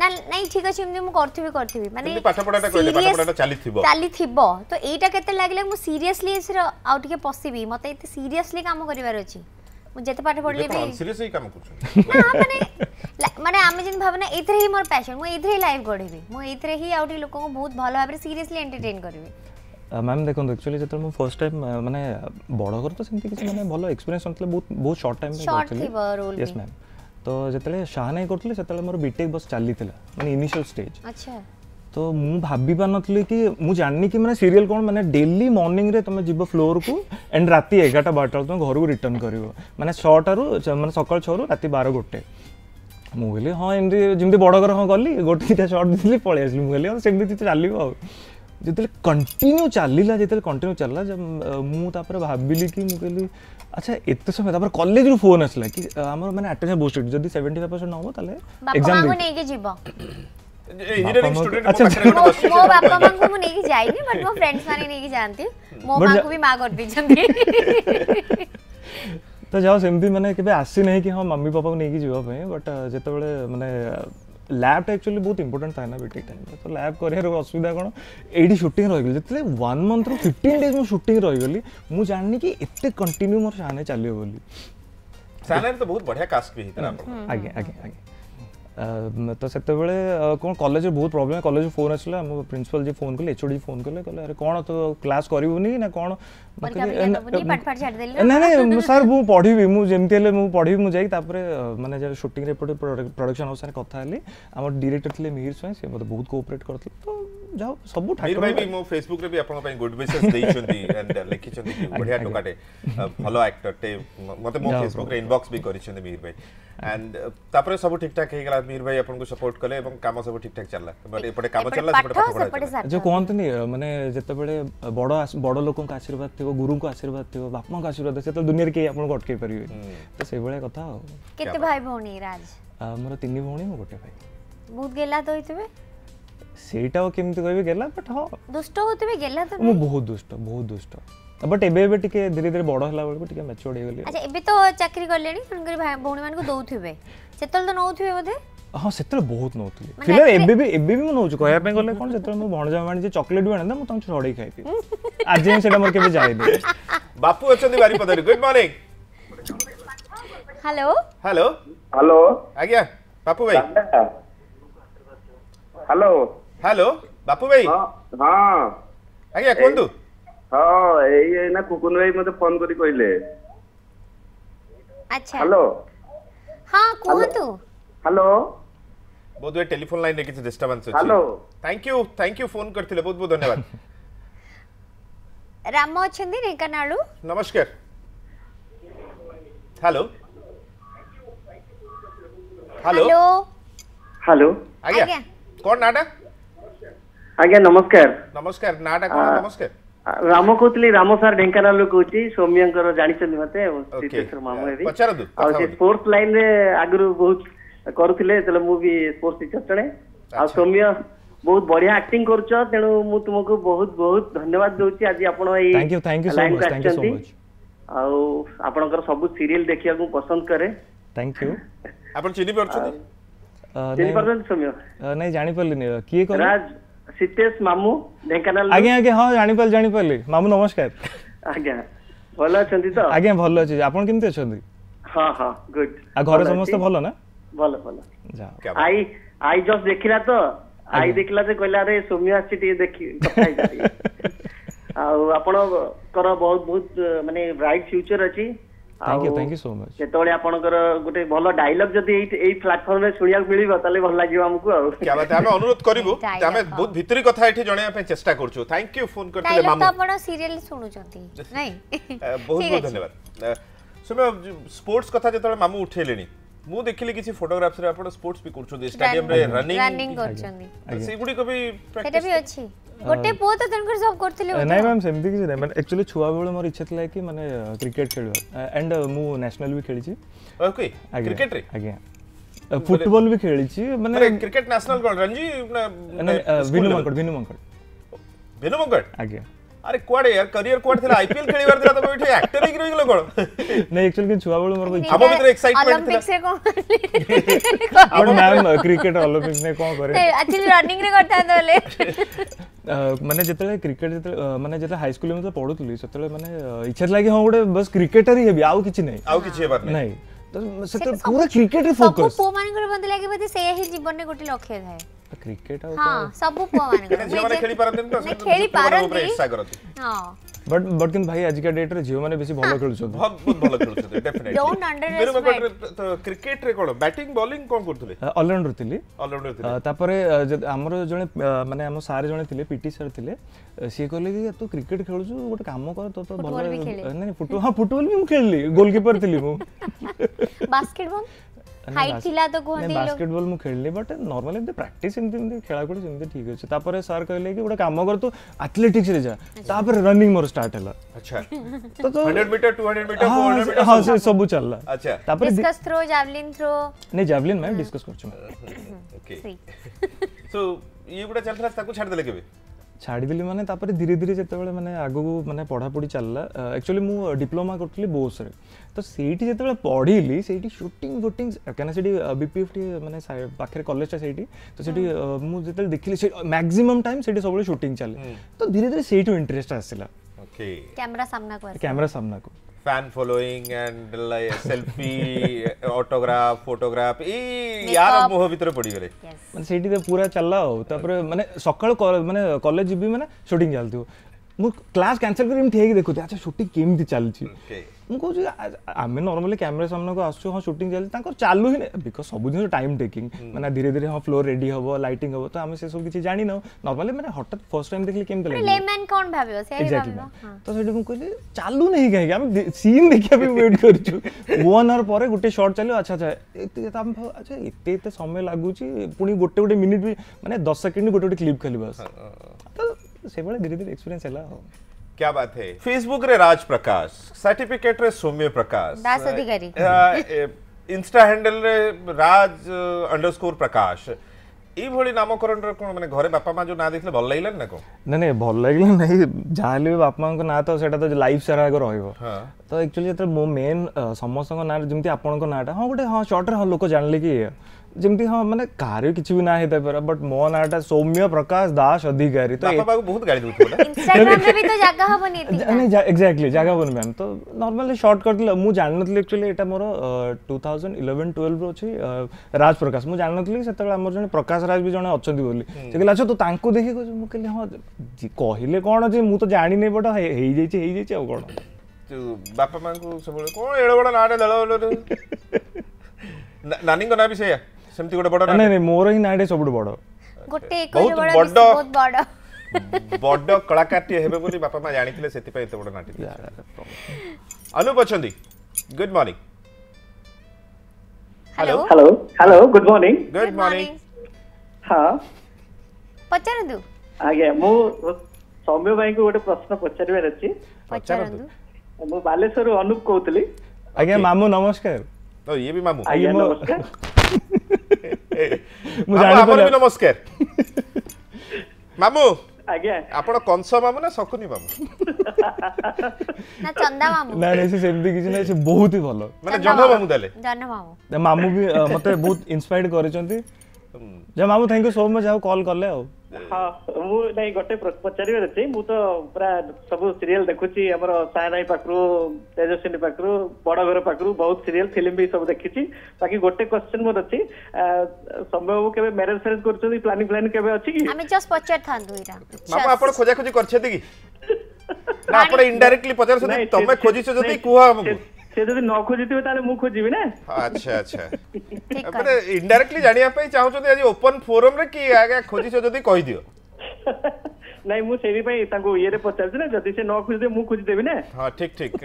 ନା ନାଇଁ ଠିକ ଅଛି ଏମିତି ମୁଁ କରିଥିବି କରିଥିବି ମାନେ ପାଠପଢ଼ାଟା କହିଲେ ପାଠପଢ଼ାଟା ଚାଲିଥିବ ଚାଲିଥିବ ତ ଏଇଟା କେତେ ଲାଗିଲା ମୁଁ ସିରିୟସଲି ଏଥିରେ ଆଉ ଟିକେ ପଶିବି ମୋତେ ଏତେ ସିରିୟସଲି କାମ କରିବାର ଅଛି ମୁଁ ଯେତେ ପାଠ ପଢ଼ିଲେ ବି ସିରିୟସଲି କାମ କରୁଛନ୍ତି ନା ମାନେ ମାନେ ଆମେ ଯେମିତି ଭାବନା ଏଥିରେ ହିଁ ମୋର ପ୍ୟାସନ୍ ମୁଁ ଏଥିରେ ହିଁ ଲାଇଫ୍ ଗଢ଼ିବି ମୁଁ ଏଥିରେ ହିଁ ଆଉ ଟିକେ ଲୋକଙ୍କୁ ବହୁତ ଭଲ ଭାବରେ ସିରିୟସଲି ଏଣ୍ଟରଟେନ୍ କରିବି ମ୍ୟାମ୍ ଦେଖନ୍ତୁ ଆକ୍ଚୁଆଲି ଯେତେବେଳେ ମୁଁ ଫର୍ଷ୍ଟ ଟାଇମ୍ ମାନେ ବଡ଼ ଘର ତ ସେମିତି କିଛି ମାନେ ଭଲ ଏକ୍ସପିରିଏନ୍ସ ନଥିଲା ବହୁତ ବହୁତ ସର୍ଟ ଟାଇମ୍ ୟେସ୍ ମ୍ୟାମ୍ ତ ଯେତେବେଳେ ଶାହାନାଇ କରୁଥିଲି ସେତେବେଳେ ମୋର ବିଟେକ୍ ବସ୍ ଚାଲିଥିଲା ମାନେ ଇନିସିଆଲ୍ ଷ୍ଟେଜ୍ ତ ମୁଁ ଭାବିପାରୁନଥିଲି କି ମୁଁ ଜାଣିନି କି ମାନେ ସିରିଏଲ୍ କ'ଣ ମାନେ ଡେଲି ମର୍ଣ୍ଣିଂରେ ତୁମେ ଯିବ ଫ୍ଲୋର୍କୁ ଆଣ୍ଡ ରାତି ଏଗାରଟା ବାରଟା ବେଳକୁ ତୁମେ ଘରକୁ ରିଟର୍ନ କରିବ ମାନେ ଛଅଟାରୁ ମାନେ ସକାଳ ଛଅରୁ ରାତି ବାର ଗୋଟେ ମୁଁ କହିଲି ହଁ ଏମିତି ଯେମିତି ବଡ଼ ଘର ହଁ ଗଲି ଗୋଟେ ଦୁଇଟା ସର୍ଟ ଦେଇଥିଲି ପଳେଇ ଆସିଲି ମୁଁ କହିଲି ହଁ ସେମିତି ଚାଲିବ ଆଉ ଯେତେବେଳେ କଣ୍ଟିନ୍ୟୁ ଚାଲିଲା ଯେତେବେଳେ କଣ୍ଟିନ୍ୟୁ ଚାଲିଲା ମୁଁ ତାପରେ ଭାବିଲି କି ମୁଁ କହିଲି ଆଚ୍ଛା ଏତେ ସମୟ ତାପରେ କଲେଜରୁ ଫୋନ୍ ଆସିଲା କି ଆମର ମାନେ ଆଟେଣ୍ଡାନ୍ସ ବୁଷ୍ଟ ଯଦି ସେଭେଣ୍ଟି ଫାଇଭ୍ ପରସେଣ୍ଟ ନହବ ତାହେଲେ ଏକ୍ଜାମ୍ ନେଇକି ଯିବ ମୋ ବାପା ମାଙ୍କୁ ମୁଁ ନେଇକି ଯାଇନି ବଟ୍ ମୋ ଫ୍ରେଣ୍ଡସ୍ ମାନେ ନେଇକି ଯାଆନ୍ତି ମୋ ମାଙ୍କୁ ବି ମା କରିଦେଇଛନ୍ତି ତ ଯାହା ସେମିତି ମାନେ କେବେ ଆସି ନାହିଁ କି ହଁ ମମ୍ମି ପାପାକୁ ନେଇକି ଯିବା ପାଇଁ ବଟ୍ ଯେତେବେଳେ ମାନେ ল্যাবটা একচুয়ালি বহুত ইম্পর্টাট থাকে না বিটেক টাইমে তো ল্যাব করিবার অসুবিধা কোণ এইটি শুটিং রহিগলি যেতে ওয়ান মন্থর ফিফটিন ডেজ মু শুটিং রহিগলি মু জানি কি এতে কন্টিনিউ মোর সানে চালিব বলি সানে তো বহুত বঢ়িয়া কাস্ট বি হেতনা আগে আগে আগে ତ ସେତେବେଳେ କ'ଣ କଲେଜରେ ବହୁତ ପ୍ରୋବ୍ଲେମ୍ କଲେଜ ଫୋନ୍ ଆସିଲା ଆମ ପ୍ରିନ୍ସିପାଲ୍ ଯିଏ ଫୋନ୍ କଲେ ଏଚ୍ଓଡ଼ି ଫୋନ୍ କଲେ କହିଲେ ଆରେ କ'ଣ ତ କ୍ଲାସ୍ କରିବୁନି ନା କ'ଣ ନାଇଁ ନାଇଁ ସାର୍ ମୁଁ ପଢ଼ିବି ମୁଁ ଯେମିତି ହେଲେ ମୁଁ ପଢ଼ିବି ମୁଁ ଯାଇକି ତାପରେ ମାନେ ଯେଉଁ ସୁଟିଂରେ ଏପଟେ ପ୍ରଡକ୍ସନ୍ ହାଉସ୍ ସାଙ୍ଗରେ କଥା ହେଲି ଆମର ଡିରେକ୍ଟର ଥିଲେ ମିହିର ସ୍ୱାଇଁ ସେ ମୋତେ ବହୁତ କୋଅପରେଟ୍ କରିଥିଲେ ତ ଯାହା ସବୁ ଠାକୁର ଭାଇ ବି ମୋ ଫେସବୁକ୍ ରେ ବି ଆପଣଙ୍କ ପାଇଁ ଗୁଡ୍ ବିଶେଷ ଦେଇଛନ୍ତି ଏଣ୍ଡ ଲେଖିଛନ୍ତି କି ବଢିଆ ଟୋକାଟେ ଭଲ ଆକ୍ଟରଟେ ମୋତେ ମୋ ଫେସବୁକ୍ ରେ ଇନବକ୍ସ ବି କରିଛନ୍ତି ମିହିର ଭାଇ ଆଣ୍ଡ ତାପରେ ସବୁ ଠିକଠାକ ହେଇଗଲା ମିହିର ଭାଇ ଆପଣଙ୍କୁ ସପୋର୍ଟ କଲେ ଏବଂ କାମ ସବୁ ଠିକଠାକ ଚାଲିଲା ଏପଟେ କାମ ଚାଲିଲା ସେପଟେ ପାଠ ପଢା ଯୋଉ କୁହନ୍ତିନି ମାନେ ଯେତେବେଳେ ବଡ଼ ବଡ଼ ଲୋକଙ୍କ ଆଶୀର୍ବାଦ ଥିବ ଗୁରୁଙ୍କ ଆଶୀର୍ବାଦ ଥିବ ବାପାଙ୍କ ଆଶୀର୍ବାଦ ସେତେବେଳେ ଦୁନିଆରେ କେହି ଆପଣଙ୍କୁ ଅଟକେଇ ପାରିବେନି ତ ସେଇଭଳିଆ କଥା ଆଉ କେତେ ଭାଇ ଭଉଣୀ ରାଜ ମୋର ତିନି ଭଉଣୀ ମୁଁ ଗୋଟେ ଭାଇ ବହୁତ ଗେଲା ତ ହେଇଥିବେ ସେଇଟାও କେମିତି କହିବି ଗେଲା ବଟ୍ ହଁ ଦୁଷ୍ଟ ହଉଥିବେ ଗେଲା ତ ମୁଁ ବହୁତ ଦୁଷ୍ଟ ବହୁତ ଦୁଷ୍ଟ ବଟ୍ ଏବେ ଏବେ ଟିକେ ଧୀରେ ଧୀରେ ବଡ଼ ହେଲା ବେଳକୁ ଟିକେ ମ୍ୟାଚୁର୍ଡ ହେଇଗଲି ଆଚ୍ଛା ଏବେ ତ ଚାକିରି କଲେଣି ତେଣୁକରି ଭଉଣୀମାନଙ୍କୁ ଦଉଥିବେ ସେତେବେଳେ ତ ନଉଥିବେ ବୋଧେ ହଁ ସେତେବେଳେ ବହୁତ ନଉଥିଲି ଫିଲାଲ ଏବେ ବି ଏବେ ବି ମୁଁ ନଉଛି କହିବା ପାଇଁ ଗଲେ କ'ଣ ଯେତେବେଳେ ମୁଁ ଭଣଜା ମାଣି ଯେ ଚକୋଲେଟ୍ ବି ଆଣିଥାନ୍ତା ମୁଁ ତାଙ୍କୁ ଛଡ଼େଇ ଖାଇବି ଆଜି ହିଁ ସେଇଟା ମୋର କେବେ ଯାଇନି ବାପୁ ଅଛନ୍ତି ବାରିପଦାରେ good morning hello hello hello ଆଜ୍ଞା ବାପୁ ଭାଇ ହ୍ୟାଲୋ হ্যালো বাপু ভাই হ্যাঁ আগে কোন দু হ্যাঁ এই এই না কুকুন ভাই মতে ফোন ଫୋନ কইলে আচ্ছা হ্যালো হ্যাঁ কোন দু হ্যালো বোধহয় টেলিফোন লাইনে কিছু ডিস্টার্বেন্স হচ্ছে hello thank you thank you phone করতিলে বহুত বহুত ধন্যবাদ রাম অছন্দি ঢেঙ্কানাড়ু নমস্কার হ্যালো হ্যালো হ্যালো আগে কোন নাটা ଆଜ୍ଞା ନମସ୍କାର ନମସ୍କାର ନାଁଟା କ'ଣ ନମସ୍କାର ରାମ କହୁଥିଲି ରାମ ସାର୍ ଢେଙ୍କାନାଳରୁ କହୁଛି ସୌମ୍ୟଙ୍କର ଜାଣିଛନ୍ତି ମତେ ମାମୁଁ ଆଉ ସେ ସ୍ପୋର୍ଟସ୍ ଲାଇନ୍ ରେ ଆଗରୁ ବହୁତ କରୁଥିଲେ ତେଣୁ ମୁଁ ବି ସ୍ପୋର୍ଟସ୍ ଟିଚର ଜଣେ ଆଉ ସୌମ୍ୟ ବହୁତ ବଢିଆ ଆକ୍ଟିଂ କରୁଛ ତେଣୁ ମୁଁ ତୁମକୁ ବହୁତ ବହୁତ ଧନ୍ୟବାଦ ଦଉଛି ଆଜି ଆପଣ ଏଇ ଲାଇନ୍କୁ ଆସିଛନ୍ତି ଆଉ ଆପଣଙ୍କର ସବୁ ସିରିଏଲ ଦେଖିବାକୁ ପସନ୍ଦ କରେ ଥ୍ୟାଙ୍କ ୟୁ ଆପଣ ଚିହ୍ନି ପାରୁଛନ୍ତି ଚିହ୍ନି ପାରୁଛନ୍ତି ସୌମ୍ୟ ନାଇଁ ଜାଣିପାରିଲିନି କିଏ ରାଜ ସିତେଶ ମାମୁ ଢେଙ୍କାନାଳ ଆଜ୍ଞା ଆଜ୍ଞା ହଁ ଜାଣିପାରିଲି ଜାଣିପାରିଲି ମାମୁ ନମସ୍କାର ଆଜ୍ଞା ଭଲ ଅଛନ୍ତି ତ ଆଜ୍ଞା ଭଲ ଅଛି ଆପଣ କେମିତି ଅଛନ୍ତି ହଁ ହଁ ଗୁଡ୍ ଆଉ ଘରେ ସମସ୍ତେ ଭଲ ନା ଭଲ ଭଲ ଆଇ ଆଇ ଜଷ୍ଟ ଦେଖିଲା ତ ଆଇ ଦେଖିଲା ଯେ କହିଲା ଆରେ ସୌମ୍ୟ ଆସିଛି ଟିକେ ଦେଖି ଆଉ ଆପଣଙ୍କର ବହୁତ ବହୁତ ମାନେ ବ୍ରାଇଟ୍ ଫ୍ୟୁଚର ଅଛି thank you thank you so much যেতବେଳେ ଆପଣଙ୍କର ଗୋଟେ ଭଲ ଡାଇଲଗ ଯଦି ଏଇ ଏଇ ପ୍ଲାଟଫର୍ମରେ ଶୁଣିବାକୁ ମିଳିବ ତାହେଲେ ଭଲ ଲାଗିବ ଆମକୁ ଆଉ ଆମେ ଅନୁରୋଧ କରିବୁ ଆମେ ବହୁତ ଭିତରୀ କଥା ଏଠି ଜଣେଇବା ପାଇଁ ଚେଷ୍ଟା କରୁଛୁ ଥ୍ୟାଙ୍କ ୟୁ ଫୋନ କରିଥିଲେ ମାମୁ ଆପଣ ସିରିଏଲ ଶୁଣୁଛନ୍ତି ନାଇଁ ବହୁତ ବହୁତ ଧନ୍ୟବାଦ ସୌମ୍ୟ ସ୍ପୋର୍ଟସ କଥା ଯେତେବେଳେ ମାମୁ ଉଠେଇଲେଣି ମୁଁ ଦେଖିଲି କିଛି ଫଟୋଗ୍ରାଫ୍ସରେ ଆପଣ ସ୍ପୋର୍ଟସ ବି କରୁଛନ୍ତି ଷ୍ଟାଡିୟମରେ ରନିଂ ରନିଂ କରୁଛନ୍ତି ସେଗୁଡିକ ବି ପ୍ରାକ୍ଟିସ୍ ବି ଅଛି ଗୋଟେ ପୁଅ ତ ତେଣୁକରି ସବ୍ କରିଥିଲେ ନାଇଁ ମ୍ୟାମ୍ ସେମିତି କିଛି ନାହିଁ ମାନେ ଆକ୍ଚୁଆଲି ଛୁଆବେଳେ ମୋର ଇଚ୍ଛା ଥିଲା କି ମାନେ କ୍ରିକେଟ୍ ଖେଳିବା ଆଣ୍ଡ ମୁଁ ନ୍ୟାସନାଲ୍ ବି ଖେଳିଛି ଓକେ କ୍ରିକେଟ୍ରେ ଆଜ୍ଞା ଫୁଟବଲ ବି ଖେଳିଛି ମାନେ କ୍ରିକେଟ୍ ନ୍ୟାସନାଲ୍ କ'ଣ ରଞ୍ଜି ଭିନୁ ମଙ୍କଡ଼ ଭିନୁ ମଙ୍କଡ଼ ଭିନୁ ମଙ୍କଡ଼ ଆଜ୍ଞା ଆରେ କୁଆଡେ ୟାର କ୍ୟାରିୟର କୁଆଡେ ଥିଲା ଆଇପିଏଲ ଖେଳିବାର ଥିଲା ତମେ ଏଠି ଆକ୍ଟର ହେଇକି ରହିଗଲ କଣ ନାଇଁ ଆକ୍ଚୁଆଲି କି ଛୁଆ ବେଳୁ ମୋର ଆମ ଭିତରେ ଏକ୍ସାଇଟମେଣ୍ଟ ଥିଲା ଅଲିମ୍ପିକ୍ସ ରେ କଣ ଆମର ମ୍ୟାମ୍ କ୍ରିକେଟ ଅଲିମ୍ପିକ୍ସ ରେ କଣ କରେ ଆକ୍ଚୁଆଲି ରନିଂ ରେ କରିଥାନ୍ତ ହେଲେ ମାନେ ଯେତେବେଳେ କ୍ରିକେଟ ଯେତେବେଳେ ମାନେ ଯେତେବେଳେ ହାଇ ସ୍କୁଲ ମୁଁ ପଢୁଥିଲି ସେତେବେଳେ ମାନେ ଇଚ୍ଛା ଥିଲା କି ହଁ ଗୋଟେ ବସ୍ କ୍ରିକେଟର ହିଁ ହେବି ଆଉ କିଛି ନାହିଁ ଆଉ କିଛି ହେବାର ନାହିଁ ତ ସେତେବେଳେ ପୁରା କ୍ରିକେଟ ରେ ଫୋକସ୍ ସବୁ ପୁଅମାନଙ୍କର ମତେ ଲାଗେ ବୋଧେ ସେଇଆ ହିଁ ଜୀବନରେ ଗୋଟେ ଲକ୍ଷ୍ୟ ଥାଏ କ୍ରିକେଟ ଆଉ ହଁ ସବୁ ପୁଅ ମାନଙ୍କର ଝିଅମାନେ ଖେଳି ପାରନ୍ତିନି ତ ଖେଳି ପାରନ୍ତି ଇଚ୍ଛା କରନ୍ତି ହଁ ବଟ୍ ବଟ୍ କିନ୍ତୁ ଭାଇ ଆଜିକା ଡେଟ୍ରେ ଝିଅମାନେ ବେଶୀ ଭଲ ଖେଳୁଛନ୍ତି ବହୁତ ଭଲ ଖେଳୁଛନ୍ତି ଡେଫିନେଟଲି ଡୋଣ୍ଟ ଅଣ୍ଡରଏଷ୍ଟିମେଟ୍ କ୍ରିକେଟ ରେ କ'ଣ ବ୍ୟାଟିଂ ବୋଲିଂ କ'ଣ କରୁଥିଲେ ଅଲରାଉଣ୍ଡର ଥିଲି ଅଲରାଉଣ୍ଡର ଥିଲି ତାପରେ ଆମର ଜଣେ ମାନେ ଆମ ସାର୍ ଜଣେ ଥିଲେ ପିଟି ସାର୍ ଥିଲେ ସିଏ କହିଲେ କି ତୁ କ୍ରିକେଟ ଖେଳୁଛୁ ଗୋଟେ କାମ କର ତୋ ତ ଭଲ ନାଇଁ ଫୁଟବଲ ହଁ ଫୁଟବଲ ବି ମୁଁ ଖେଳିଲି ଗୋଲକିପର ଥିଲି ମୁଁ ବାସ୍କେଟବଲ ହାଇଟ୍ ଥିଲା ତ କୁହନ୍ତି ବାସ୍କେଟବଲ ମୁଁ ଖେଳିଲି ବଟ୍ ନର୍ମାଲି ଏମିତି ପ୍ରାକ୍ଟିସ୍ ଏମିତି ଏମିତି ଖେଳାଖେଳି ସେମିତି ଠିକ୍ ଅଛି ତାପରେ ସାର୍ କହିଲେ କି ଗୋଟେ କାମ କର ତୁ ଆଥଲେଟିକ୍ସରେ ଯା ତାପରେ ରନିଂ ମୋର ଷ୍ଟାର୍ଟ ହେଲା ଆଚ୍ଛା ତ 100 ମିଟର 200 ମିଟର 400 ମିଟର ହଁ ସେ ସବୁ ଚାଲଲା ଆଚ୍ଛା ତାପରେ ଡିସ୍କସ୍ ଥ୍ରୋ ଜାଭଲିନ୍ ଥ୍ରୋ ନେ ଜାଭଲିନ୍ ମ୍ୟାମ୍ ଡିସ୍କସ୍ କରୁଛୁ ଓକେ ସୋ ଇଏ ଗୁଡା ଚାଲିଥିଲା ତାକୁ ଛାଡି ଦେଲେ କେବେ ଛାଡ଼ିଦେଲି ମାନେ ତାପରେ ଧୀରେ ଧୀରେ ଯେତେବେଳେ ମାନେ ଆଗକୁ ମାନେ ପଢ଼ାପଢ଼ି ଚାଲିଲା ଆକ୍ଚୁଆଲି ମୁଁ ଡିପ୍ଲୋମା କରୁଥିଲି ବୋସରେ ତ ସେଇଠି ଯେତେବେଳେ ପଢ଼ିଲି ସେଇଠି ସୁଟିଂ ଫୁଟିଂ କାହିଁକିନା ସେଇଠି ବିପିଏଫ୍ଟି ମାନେ ପାଖରେ କଲେଜଟା ସେଇଠି ତ ସେଇଠି ମୁଁ ଯେତେବେଳେ ଦେଖିଲି ସେ ମ୍ୟାକ୍ସିମମ୍ ଟାଇମ୍ ସେଇଠି ସବୁବେଳେ ସୁଟିଂ ଚାଲେ ତ ଧୀରେ ଧୀରେ ସେଇଠୁ ଇଣ୍ଟରେଷ୍ଟ ଆସିଲା କ୍ୟାମେରା ସାମ୍ନାକୁ କ୍ୟାମେରା ସାମ୍ନାକୁ fan following and selfie autograph photograph ए यार मोह भीतर पड़ी गले माने सेठी तो पूरा चलला हो तापर माने सकाळ माने कॉलेज जीबी माने शूटिंग चलतियो मु क्लास कैंसिल करिम ठीक देखो अच्छा शूटिंग केमती चलची ओके ମୁଁ କହୁଛି ଆମେ ନର୍ମାଲି କ୍ୟାମେରା ସାମ୍ନାକୁ ଆସୁଛୁ ହଁ ସୁଟିଂ ଚାଲିଛି ତାଙ୍କର ଚାଲୁ ହିଁ ନାହିଁ ବିକଜ ସବୁ ଜିନିଷ ଟାଇମ୍ ଟେକିଂ ମାନେ ଧୀରେ ଧୀରେ ହଁ ଫ୍ଲୋର୍ ରେଡି ହବ ଲାଇଟିଂ ହବ ତ ଆମେ ସେସବୁ କିଛି ଜାଣିନାହୁଁ ନର୍ମାଲି ମାନେ ହଠାତ୍ ଫର୍ଷ୍ଟ ଟାଇମ୍ ଦେଖିଲେ କେମିତି ଲାଗିବ ତ ସେଠି ମୁଁ କହିଲି ଚାଲୁ ନାହିଁ କାହିଁକି ଆମେ ସିନ୍ ଦେଖିବା ପାଇଁ ୱେଟ୍ କରିଛୁ ୱାନ୍ ଆୱାର ପରେ ଗୋଟେ ସଟ୍ ଚାଲିବ ଆଚ୍ଛା ଆଚ୍ଛା ଏତେ ଆମେ ଆଚ୍ଛା ଏତେ ଏତେ ସମୟ ଲାଗୁଛି ପୁଣି ଗୋଟେ ଗୋଟେ ମିନିଟ୍ ବି ମାନେ ଦଶ ସେକେଣ୍ଡ ଗୋଟେ ଗୋଟେ କ୍ଲିପ୍ ଖାଲି ବାସ୍ ତ ସେଭଳିଆ ଧୀରେ ଧୀରେ ଏକ୍ସପିରିଏନ୍ସ ହେଲା ଆଉ क्या बात है फेसबुक रे राज प्रकाश सर्टिफिकेट रे सौम्य प्रकाश दास अधिकारी इंस्टा हैंडल रे राज अंडरस्कोर प्रकाश এইভাবে নামকরণ কোণ মানে ঘরে বাপা মা যে না দেখলে ভাল লাগিলেন না কোন না না ভাল লাগিলে না যা হলে বাপা মাঙ্ক না তো সেটা তো লাইফ সারা আগে রহিব তো একচুয়ালি যেতে মো মেন সমস্ত না যেমতি আপনার নাটা হ্যাঁ গোটে হ্যাঁ শর্টরে হ্যাঁ লোক জানলে কি ଯେମିତି ହଁ ମାନେ କାହାର କିଛି ବି ନାହିଁ ତା ପରେ ବଟ୍ ମୋ ନାଁଟା ସୌମ୍ୟ ପ୍ରକାଶ ଦାସ ଅଧିକାରୀ ତ ବାପାକୁ ବହୁତ ଗାଳି ଦଉଥିବ ଇନଷ୍ଟାଗ୍ରାମରେ ବି ତ ଜାଗା ହବନି ଏକ୍ଜାକ୍ଟଲି ଜାଗା ହବନି ମ୍ୟାମ୍ ତ ନର୍ମାଲି ସର୍ଟ କରିଥିଲେ ମୁଁ ଜାଣିନଥିଲି ଆକ୍ଚୁଆଲି ଏଇଟା ମୋର ଟୁ ଥାଉଜେଣ୍ଡ ଇଲେଭେନ୍ ଟୁଏଲ୍ଭରୁ ଅଛି ରାଜ ପ୍ରକାଶ ମୁଁ ଜାଣିନଥିଲି ସେତେବେଳେ ଆମର ଜଣେ ପ୍ରକାଶ ରାଜ ବି ଜଣେ ଅଛନ୍ତି ବୋଲି ସେ କହିଲେ ଆଚ୍ଛା ତୁ ତାଙ୍କୁ ଦେଖି ମୁଁ କହିଲି ହଁ କହିଲେ କ'ଣ ଯେ ମୁଁ ତ ଜାଣିନି ବଟ ହେଇଯାଇଛି ହେଇଯାଇଛି ଆଉ କ'ଣ ବାପା ମାଆଙ୍କୁ ସବୁବେଳେ କ'ଣ ଏଡ଼ବଡ଼ ନାଁଟା ଦେଳ ନାନୀଙ୍କ ନାଁ ବି ସେଇଆ ସେମିତି ଗୋଟେ ବଡ଼ ନାଇଁ ନାଇଁ ମୋର ହିଁ ନାଁଟେ ସବୁଠୁ ବଡ଼ ଗୋଟେ ବହୁତ ବଡ଼ ବଡ଼ କଳାକାରଟିଏ ହେବେ ବୋଲି ବାପା ମା ଜାଣିଥିଲେ ସେଥିପାଇଁ ଏତେ ବଡ଼ ନାଟି ଅନୁପ ଅଛନ୍ତି good morning hello hello hello good morning good morning ହଁ ପଚାରନ୍ତୁ ଆଜ୍ଞା ମୁଁ ସୌମ୍ୟ ଭାଇଙ୍କୁ ଗୋଟେ ପ୍ରଶ୍ନ ପଚାରିବାର ଅଛି ପଚାରନ୍ତୁ ମୁଁ ବାଲେଶ୍ୱରରୁ ଅନୁପ କହୁଥିଲି ଆଜ୍ଞା ମାମୁଁ ନମସ୍କାର ଇଏ ବି ମାମୁଁ ଆଜ୍ଞା ନମସ୍କାର ମୁଁ ଜାଣିପାରିଲି ବି ନମସ୍କାର ମାମୁ ଆଜ୍ଞା ଆପଣ କଂସ ମାମୁ ନା ଶକୁନି ମାମୁ ନା ଚନ୍ଦା ମାମୁ ନା ନା ସେ ସେମିତି କିଛି ନାହିଁ ସେ ବହୁତ ହି ଭଲ ମାନେ ଜହ୍ନ ମାମୁ ତାହେଲେ ଜହ୍ନ ମାମୁ ମାମୁ ବି ମତେ ବହୁତ ଇନ୍ସପାୟାର୍ଡ କରିଛନ୍ତି ଯା ମାମୁ ଥ୍ୟାଙ୍କ ୟୁ ସୋ ମଚ୍ ଆଉ କଲ୍ କଲେ ଆଉ ହଁ ମୁଁ ନାଇଁ ଗୋଟେ ପଚାରିବାର ଅଛି ମୁଁ ତ ପୁରା ସବୁ ସିରିଏଲ ଦେଖୁଛି ଆମର ସାହାନାଇ ପାଖରୁ ତେଜସ୍ୱିନୀ ପାଖରୁ ବଡ ଘର ପାଖରୁ ବହୁତ ସିରିଏଲ ଫିଲ୍ମ ବି ସବୁ ଦେଖିଛି ବାକି ଗୋଟେ କ୍ୱେଶ୍ଚନ ମୋର ଅଛି ସମୟ ବାବୁ କେବେ ମ୍ୟାରେଜ ଫ୍ୟାରେଜ କରୁଛନ୍ତି ପ୍ଲାନିଂ ପ୍ଲାନିଂ କେବେ ଅଛି କି ଆମେ ଜଷ୍ଟ ପଚାରିଥାନ୍ତୁ ଏଇଟା ମାମୁ ଆପଣ ଖୋଜାଖୋଜି କରିଛନ୍ତି କି ନା ଆପଣ ଇନଡାଇରେକ୍ଟଲି ପଚାରୁଛନ୍ତି ତମେ ଖୋଜିଛ ଯଦି କୁହ ଆମକୁ সে ଯଦି ନ ଖୋଜିଥିବେ ତାହେଲେ ମୁଁ ଖୋଜିବି ନା ଆଚ୍ଛା ଆଚ୍ଛା ମାନେ ଇନଡାଇରେକ୍ଟଲି ଜାଣିବା ପାଇଁ ଚାହୁଁଛନ୍ତି ଆଜି ଓପନ ଫୋରମ ରେ କି ଆଜ୍ଞା ଖୋଜିଛ ଯଦି କହିଦିଅ ନାଇଁ ମୁଁ ସେଇଥିପାଇଁ ତାଙ୍କୁ ଇଏରେ ପଚାରୁଛି ନା ଯଦି ସେ ନ ଖୋଜିଦେବେ ମୁଁ ଖୋଜିଦେବି ନା ହଁ ଠିକ ଠିକ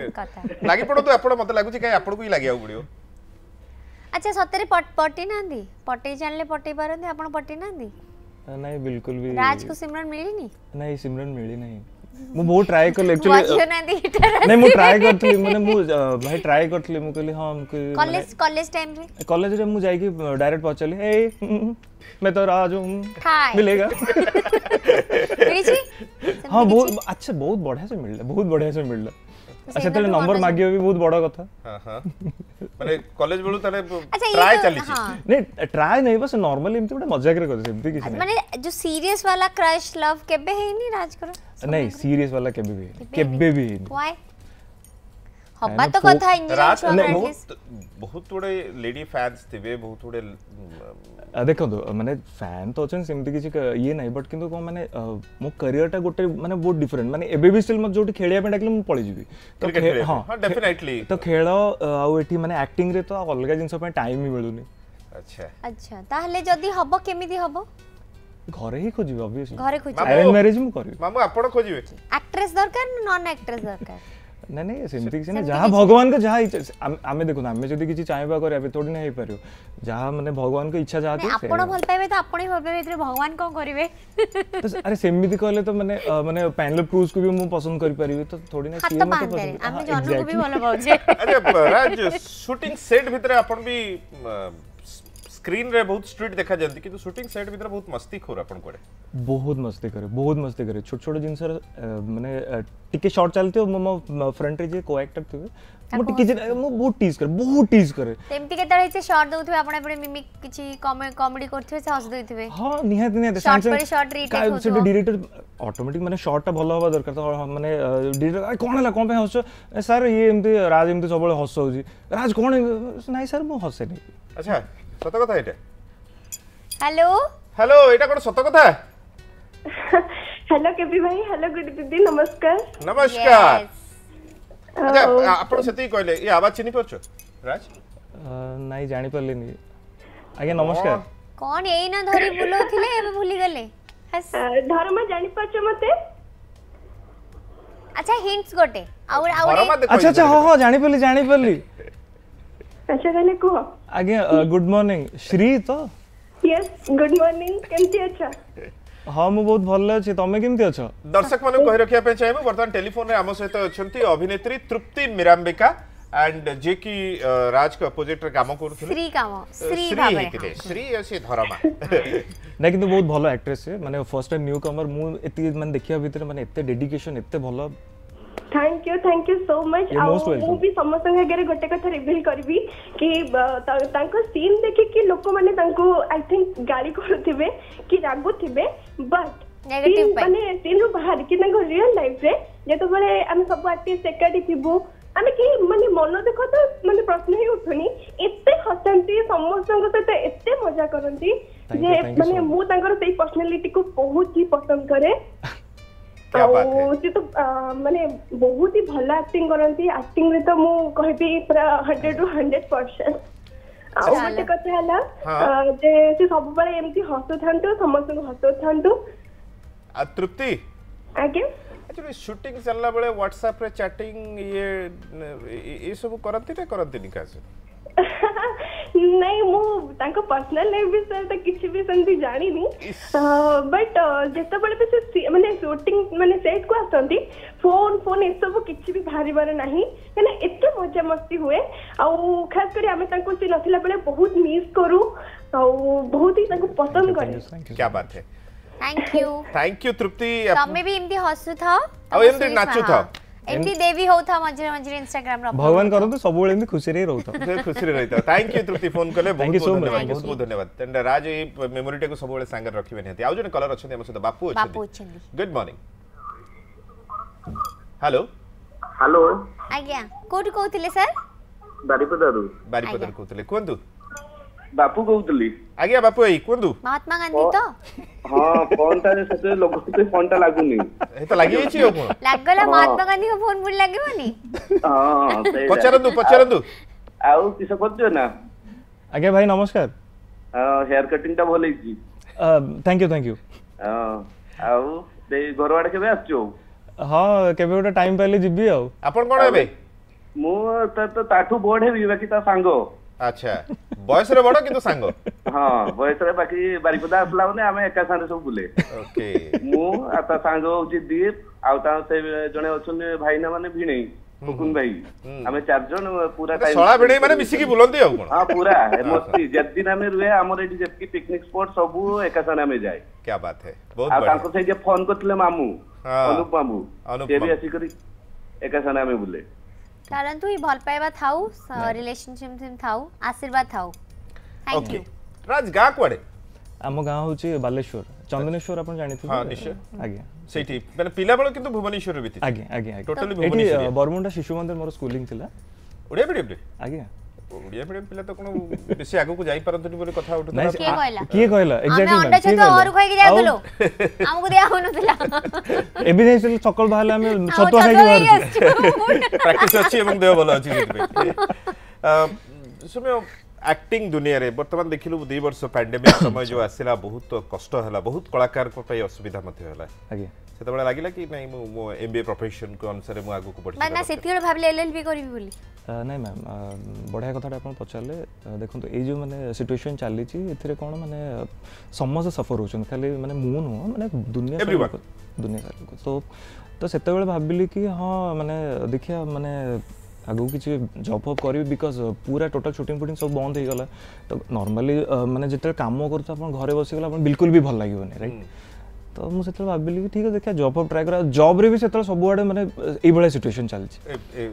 ଲାଗି ପଡ଼ନ୍ତୁ ଆପଣ ମତେ ଲାଗୁଛି କାହିଁ ଆପଣଙ୍କୁ ହିଁ ଲାଗିବାକୁ ପଡ଼ିବ ଆଚ୍ଛା ସତରେ ପଟେଇ ନାହାନ୍ତି ପଟେଇ ଜାଣିଲେ ପଟେଇ ପାରନ୍ତି ଆପଣ ପଟେଇ ନାହାନ୍ତି ନାଇଁ ବିଲକୁଲ ବି ରାଜକୁ ସିମରନ ମିଳିନି ନାଇଁ ସିମରନ ମିଳି ନାହିଁ ମୁଁ ବହୁତ ଟ୍ରାଏ କଲି ଆକ୍ଚୁଆଲି ନାଇଁ ମୁଁ ଟ୍ରାଏ କରିଥିଲି ମାନେ ମୁଁ ଭାଇ ଟ୍ରାଏ କରିଥିଲି ମୁଁ କହିଲି ହଁ କଲେଜ କଲେଜ ଟାଇମରେ କଲେଜରେ ମୁଁ ଯାଇକି ଡାଇରେକ୍ଟ ପଚାରିଲି ହେ मैं तो राज हूँ मिलेगा हाँ बहुत अच्छा बहुत बढ़िया से मिल रहा बहुत बढ़िया से मिल रहा সেতলে নম্বর মাগিও বি বহুত বড় কথা মানে কলেজ বেলু তালে ট্রাই চালিছি নে ট্রাই নাই বস নরমালি এমতি গোটে মজাক রে করছে এমতি কিছু মানে যে সিরিয়াস वाला ক্রাশ লাভ কেবে হেইনি রাজকর নাই সিরিয়াস वाला কেবে বি কেবে বি হোয়াই हब्बा तो कथा इंजीनियर बहुत थोड़े लेडी फैंस थे बहुत थोड़े ଦେଖନ୍ତୁ ମାନେ ଫ୍ୟାନ୍ ତ ଅଛନ୍ତି ସେମିତି କିଛି ଇଏ ନାହିଁ ବଟ୍ କିନ୍ତୁ କ'ଣ ମାନେ ମୋ କ୍ୟାରିୟରଟା ଗୋଟେ ମାନେ ବହୁତ ଡିଫରେଣ୍ଟ ମାନେ ଏବେ ବି ଷ୍ଟିଲ୍ ମୋତେ ଯେଉଁଠି ଖେଳିବା ପାଇଁ ଡାକିଲେ ମୁଁ ପଳେଇଯିବି ତ ହଁ ତ ଖେଳ ଆଉ ଏଠି ମାନେ ଆକ୍ଟିଂରେ ତ ଅଲଗା ଜିନିଷ ପାଇଁ ଟାଇମ୍ ହିଁ ମିଳୁନି ଆଚ୍ଛା ଆଚ୍ଛା ତାହେଲେ ଯଦି ହବ କେମିତି ହବ ଘରେ ହିଁ ଖୋଜିବି ଅବଭିୟସଲି ଘରେ ଖୋଜିବି ମ୍ୟାରେଜ ମୁଁ କରିବି ମାମୁ ଆପଣ ଖୋଜିବେ ଆକ୍ଟ୍ରେସ୍ ଦରକାର ନା ନନ୍ ଆକ୍ଟ୍ରେସ୍ ଦରକାର ନାଇଁ ନାଇଁ ସେମିତି କିଛି ନାହିଁ ଯାହା ଭଗବାନଙ୍କ ଯାହା ଆମେ ଦେଖନ୍ତୁ ଆମେ ଯଦି କିଛି ଚାହିଁବା କରିବା ଥୋଡ଼ି ନା ହେଇପାରିବ ଯାହା ମାନେ ଭଗବାନଙ୍କ ଇଚ୍ଛା ଯାହା ଥିବ ଆପଣ ଭଲ ପାଇବେ ତ ଆପଣ ହିଁ ଭଲ ପାଇବେ ଏଥିରେ ଭଗବାନ କ'ଣ କରିବେ ଆରେ ସେମିତି କହିଲେ ତ ମାନେ ମାନେ ପ୍ୟାନେଲ କ୍ରୁଜକୁ ବି ମୁଁ ପସନ୍ଦ କରିପାରିବି ତ ଥୋଡ଼ି ନା ସିଏ ମତେ ପସନ୍ଦ ଆମେ ଜହ୍ନକୁ ବି ଭଲ ପାଉଛେ ଆରେ ରାଜ ଶୁଟିଂ ସେଟ୍ ଭିତରେ ଆପଣ ବି ସ୍କ୍ରିନ୍ ରେ ବହୁତ ଷ୍ଟ୍ରିକ୍ଟ ଦେଖାଯାନ୍ତି କିନ୍ତୁ ସୁଟିଂ ସେଟ୍ ଭିତରେ ବହୁତ ମସ୍ତି ଖୋର ଆପଣ କୁଆଡ଼େ ବହୁତ ମସ୍ତି କରେ ବହୁତ ମସ୍ତି କରେ ଛୋଟ ଛୋଟ ଜିନିଷର ମାନେ ଟିକେ ସର୍ଟ ଚାଲିଥିବ ମୋ ମୋ ଫ୍ରଣ୍ଟରେ ଯିଏ କୋ ଆକ୍ଟର ଥିବେ ମୁଁ ଟିକେ ମୁଁ ବହୁତ ଟିଜ୍ କରେ ବହୁତ ଟିଜ୍ କରେ ଏମିତି କେତେବେଳେ ସେ ସର୍ଟ ଦେଉଥିବେ ଆପଣ ଏପଟେ ମିମିକ୍ କିଛି କମେଡି କରୁଥିବେ ସେ ହସି ଦେଉଥିବେ ହଁ ନିହାତି ନିହାତି ସର୍ଟ ପରେ ସର୍ଟ ରିଟେକ୍ ହଉଥିବ ଡିରେକ୍ଟର ଅଟୋମେଟିକ୍ ମାନେ ସର୍ଟଟା ଭଲ ହେବା ଦରକାର ତ ମାନେ ଡିରେକ୍ଟର କ'ଣ ହେଲା କ'ଣ ପାଇଁ ହସୁଛ ସାର୍ ଇଏ ଏମିତି ରାଜ ଏମିତି ସବୁବେଳେ ହସ ହେଉଛି ରାଜ କ'ଣ ନାଇଁ ସାର୍ ମୁଁ ହସେନି ଆଚ୍ଛା সত কথা এটা হ্যালো হ্যালো এটা কোন সত কথা [laughs] হ্যালো কেপি ভাই হ্যালো গুড দিদি নমস্কার নমস্কার আচ্ছা আপন সেতেই কইলে এই আওয়াজ চিনি পারছো রাজ নাই জানি পারলিনি আগে নমস্কার কোন এই না ধরি বুলোছিলে এবে ভুলি গলে ধর্ম জানি পারছো মতে আচ্ছা হিন্টস গোটে আর আর আচ্ছা আচ্ছা হ্যাঁ হ্যাঁ জানি পারলি জানি পারলি [laughs] ପେଶାଦାନେ କୁହ ଆଜ୍ଞା ଗୁଡ୍ ମର୍ଣ୍ଣିଂ ଶ୍ରୀ ତ ୟେସ୍ ଗୁଡ୍ ମର୍ଣ୍ଣିଂ କେମିତି ଅଛ ହଁ ମୁଁ ବହୁତ ଭଲ ଅଛି ତମେ କେମିତି ଅଛ ଦର୍ଶକମାନଙ୍କୁ କହି ରଖିବା ପାଇଁ ଚାହିଁବୁ ବର୍ତ୍ତମାନ ଟେଲିଫୋନରେ ଆମ ସହିତ ଅଛନ୍ତି ଅଭିନେତ୍ରୀ ତୃପ୍ତି ମିରାମ୍ବିକା ଆଣ୍ଡ ଯିଏ କି ରାଜ ଅପୋଜିଟରେ କାମ କରୁଥିଲେ ଶ୍ରୀ କାମ ଶ୍ରୀ ହେଇଥିଲେ ଶ୍ରୀ ସେ ଧରମା ନା କିନ୍ତୁ ବହୁତ ଭଲ ଆକ୍ଟ୍ରେସ୍ ମାନେ ଫର୍ଷ୍ଟ ଟାଇମ୍ ନ୍ୟୁ କମର୍ ମୁଁ ଏତିକି ମାନେ ଦେଖିବା ଭିତରେ ମାନେ ଏତେ ଡେଡିକେସନ୍ ଏତେ ଭଲ thank you thank you so much ଆଉ ମୁଁ ବି ସମସ୍ତଙ୍କ ଆଗରେ ଗୋଟେ କଥା ରିଭିଲ୍ କରିବି କି ତାଙ୍କ ସିନ୍ ଦେଖିକି ଲୋକମାନେ ତାଙ୍କୁ ଆଇ ଥିଙ୍କ ଗାଳି କରୁଥିବେ କି ରାଗୁଥିବେ ବଟ୍ ମାନେ ସିନ୍ରୁ ବାହାରିକି ତାଙ୍କ ରିଅଲ ଲାଇଫରେ ଯେତେବେଳେ ଆମେ ସବୁ ଆର୍ଟିଷ୍ଟ ଏକାଠି ଥିବୁ ଆମେ କେହି ମାନେ ମନ ଦୁଃଖ ତ ମାନେ ପ୍ରଶ୍ନ ହିଁ ଉଠୁନି ଏତେ ହସାନ୍ତି ସମସ୍ତଙ୍କ ସହିତ ଏତେ ମଜା କରନ୍ତି ଯେ ମାନେ ମୁଁ ତାଙ୍କର ସେଇ ପର୍ସନାଲିଟିକୁ ବହୁତ ହି ପସନ୍ଦ କରେ ଆଉ ମାନେ ବହୁତ ହି ଭଲ ଆକ୍ଟିଂ କରନ୍ତି ଆକ୍ଟିଂ ରେ ତ ମୁଁ କହିବି ପୁରା ହଣ୍ଡ୍ରେଡ୍ ରୁ ହଣ୍ଡ୍ରେଡ୍ ପରସେଣ୍ଟ ଆଉ ଗୋଟେ କଥା ହେଲା ଯେ ସେ ସବୁବେଳେ ଏମିତି ହସୁଥାନ୍ତୁ ସମସ୍ତଙ୍କୁ ହସଉଥାନ୍ତୁ ଆଉ ତୃପ୍ତି ଆଜ୍ଞା ସୁଟିଂ ସାରିଲା ବେଳେ ହ୍ୱାଟ୍ସଆପ୍ରେ ଚାଟିଂ ଇଏ ଏସବୁ କରନ୍ତି ନା କରନ୍ତିନି କାହା ସହିତ ନାଇଁ ମୁଁ ତାଙ୍କ ପର୍ସନାଲ ଲାଇଫ ବିଷୟରେ ତ କିଛି ବି ସେମିତି ଜାଣିନି ବଟ୍ ଯେତେବେଳେ ବି ସେ ମାନେ ସୁଟିଂ ମାନେ ସେଟ୍କୁ ଆସନ୍ତି ଫୋନ ଫୋନ ଏସବୁ କିଛି ବି ବାହାରିବାର ନାହିଁ କାହିଁକିନା ଏତେ ମଜାମସ୍ତି ହୁଏ ଆଉ ଖାସ କରି ଆମେ ତାଙ୍କୁ ସେ ନଥିଲା ବେଳେ ବହୁତ ମିସ୍ କରୁ ଆଉ ବହୁତ ହିଁ ତାଙ୍କୁ ପସନ୍ଦ କରେ କ୍ୟା ବାତ ହେ thank you thank you Tripti तुम भी इमती हसु था और इमती नाचु था ଏଠି ଦେବି ହଉଥା ମଝିରେ ମଝିରେ ଇନଷ୍ଟାଗ୍ରାମ ର ଭଗବାନ କରନ୍ତୁ ସବୁବେଳେ ଏମିତି ଖୁସିରେ ହିଁ ରହୁଥାଉ ଖୁସିରେ ରହିଥାଉ ଥ୍ୟାଙ୍କ ୟୁ ତୃପ୍ତି ଫୋନ କଲେ ବହୁତ ବହୁତ ଧନ୍ୟବାଦ ବହୁତ ବହୁତ ଧନ୍ୟବାଦ ତେଣୁ ରାଜ ଏଇ ମେମୋରିଟାକୁ ସବୁବେଳେ ସାଙ୍ଗରେ ରଖିବେ ନିହାତି ଆଉ ଜଣେ କଲର ଅଛନ୍ତି ଆମ ସହିତ ବାପୁ ଅଛନ୍ତି ଗୁଡ୍ ମର୍ଣ୍ଣିଂ ହ୍ୟାଲୋ ହ୍ୟାଲୋ ଆଜ୍ଞା କୋଉଠୁ କହୁଥିଲେ ସାର୍ ବାରିପଦାରୁ ବାରିପଦାରୁ କହୁଥିଲେ କୁହନ୍ତୁ ବାପୁ କହୁଥିଲି ଆଜ୍ଞା ବାପୁ ଭାଇ କୁହନ୍ତୁ ମହାତ୍ମା ଗାନ୍ଧୀ ତ ହଁ ଫୋନ୍ ଟା ସେଥିରେ ଲଗଉଥିଲି ଫୋନ୍ ଟା ଲାଗୁନି ଏଟା ଲାଗିଯାଇଛି ଆଉ କଣ ଲାଗଗଲା ମହାତ୍ମା ଗାନ୍ଧୀଙ୍କ ଫୋନ୍ ପୁଣି ଲାଗିବନି ହଁ ପଚାରନ୍ତୁ ପଚାରନ୍ତୁ ଆଉ କିସ କରୁଛ ନା ଆଜ୍ଞା ଭାଇ ନମସ୍କାର ହେୟାର କଟିଂ ଟା ଭଲ ହେଇଛି ଥ୍ୟାଙ୍କ ୟୁ ଥ୍ୟାଙ୍କ ୟୁ ଆଉ ସେଇ ଘର ଆଡେ କେବେ ଆସିଛୁ ହଁ କେବେ ଗୋଟେ ଟାଇମ୍ ପାଇଲେ ଯିବି ଆଉ ଆପଣ କଣ ହେବେ ମୁଁ ତ ତାଠୁ ବୋର୍ଡ ହେବି ବାକି ତା ସାଙ୍ଗ আচ্ছা বয়সরে বড় কিন্তু সাঙ্গ হ্যাঁ বয়সরে বাকি বারিপদা আসলা মানে আমি একা সাথে সব বুলে ওকে মু আর তা সাঙ্গ হচ্ছে দীপ আর তার সে জনে অছন ভাই না মানে ভিণেই ফুকুন ভাই আমি চারজন পুরা টাইম সলা ভিণেই মানে কি বুলন্তি আর কোন হ্যাঁ পুরা মস্তি যত দিন আমি রুয়ে আমার এই এটি কি পিকনিক স্পট সব একা সাথে আমি যাই क्या বাত হে বহুত बढ़िया तांको সাথে যে ফোন करतले মামু অনুপ মামু অনুপ मामू से भी ऐसी करी एका साने आमे बुले ଚାଲନ୍ତୁ ଏଇ ଭଲ ପାଇବା ଥାଉ ରିଲେସନସିପ ଥାଉ ଆଶୀର୍ବାଦ ଥାଉ ଓକେ ୟୁ ରାଜ ଗାଁ କୁଆଡ଼େ ଆମ ଗାଁ ହଉଛି ବାଲେଶ୍ୱର ଚନ୍ଦନେଶ୍ୱର ଆପଣ ଜାଣିଥିବେ ହଁ ନିଶ୍ଚୟ ଆଜ୍ଞା ସେଇଠି ମାନେ ପିଲାବେଳ କିନ୍ତୁ ଭୁବନେଶ୍ୱରରେ ବିତି ଆଜ୍ଞା ଆଜ୍ଞା ଟୋଟାଲି ବରମୁଣ୍ଡା ଶିଶୁ ମନ୍ଦିର ମୋର ସ୍କୁଲିଂ ଥିଲା ଓଡ଼ିଆ ମିଡିୟମରେ ଆଜ୍ଞା ଓଡ଼ିଆ ମିଡିୟମ ପିଲା ତ କୋଣ ବେଶୀ ଆଗକୁ ଯାଇ ପାରନ୍ତିନି ବୋଲି କଥା ଉଠୁଥିଲା କିଏ କହିଲା ଏକ୍ଜାକ୍ଟଲି ଆମେ ଅଣ୍ଡା ଛତୁ ଘରୁ ଖାଇକି ଯାଉଥିଲୁ ଆମକୁ ଦିଆ ହଉନଥିଲା ଏବେ ଯାଇ ସକାଳ ବାହାରିଲେ ଆମେ ଛତୁ ଖାଇକି ବାହାରୁଛୁ ପ୍ରାକ୍ଟିସ୍ ଅଛି ଏବଂ ଦେହ ଭଲ ଅଛି ସେଥିପାଇଁ ସୌମ୍ୟ ଆକ୍ଟିଂ ଦୁନିଆରେ ବର୍ତ୍ତମାନ ଦେଖିଲୁ ଦୁଇ ବର୍ଷ ପାଣ୍ଡେମିକ୍ ସମୟ ଯେଉଁ ଆସିଲା ବହୁତ କଷ୍ଟ ହେଲା ବହୁତ କଳାକାରଙ୍କ ପାଇଁ ଅସୁବିଧା ମଧ୍ୟ ହେଲା ଆଜ୍ଞା ସେତେବେଳେ ଲାଗିଲା କି ନାଇଁ ମୁଁ ମୋ ଏମ୍ବିଏ ପ୍ରଫେସନକୁ ଅନୁସାରେ ମୁଁ ଆଗକୁ ପଢ଼ିବି ନା ସେତେବେଳେ ଭାବିଲେ ଏଲ୍ଏଲ୍ବି କରିବି ବୋଲି ନାଇଁ ମ୍ୟାମ୍ ବଢ଼ିଆ କଥାଟା ଆପଣ ପଚାରିଲେ ଦେଖନ୍ତୁ ଏଇ ଯେଉଁ ମାନେ ସିଚୁଏସନ୍ ଚାଲିଛି ଏଥିରେ କ'ଣ ମାନେ ସମସ୍ତେ ସଫର ହେଉଛନ୍ତି ଖାଲି ମାନେ ମୁଁ ନୁହଁ ମାନେ ଦୁନିଆ ଦୁନିଆ ସାରା ଲୋକ ତ ତ ସେତେବେଳେ ଭାବିଲି କି ହଁ ମାନେ ଦେଖିବା ମାନେ आगु कि जब फब करी बिकज uh, पूरा टोटाल सुटिंग फुटिंग सब बंद होगा तो नर्माली मैंने जिते कम कर आप बस बसगला बिल्कुल भी भल लगे ना रईट तो मुझे भाविली कि ठीक है देखिए जब फब ट्राए करा जब्रे भी से सबुआड़े मैंने ये सिचुएसन चलती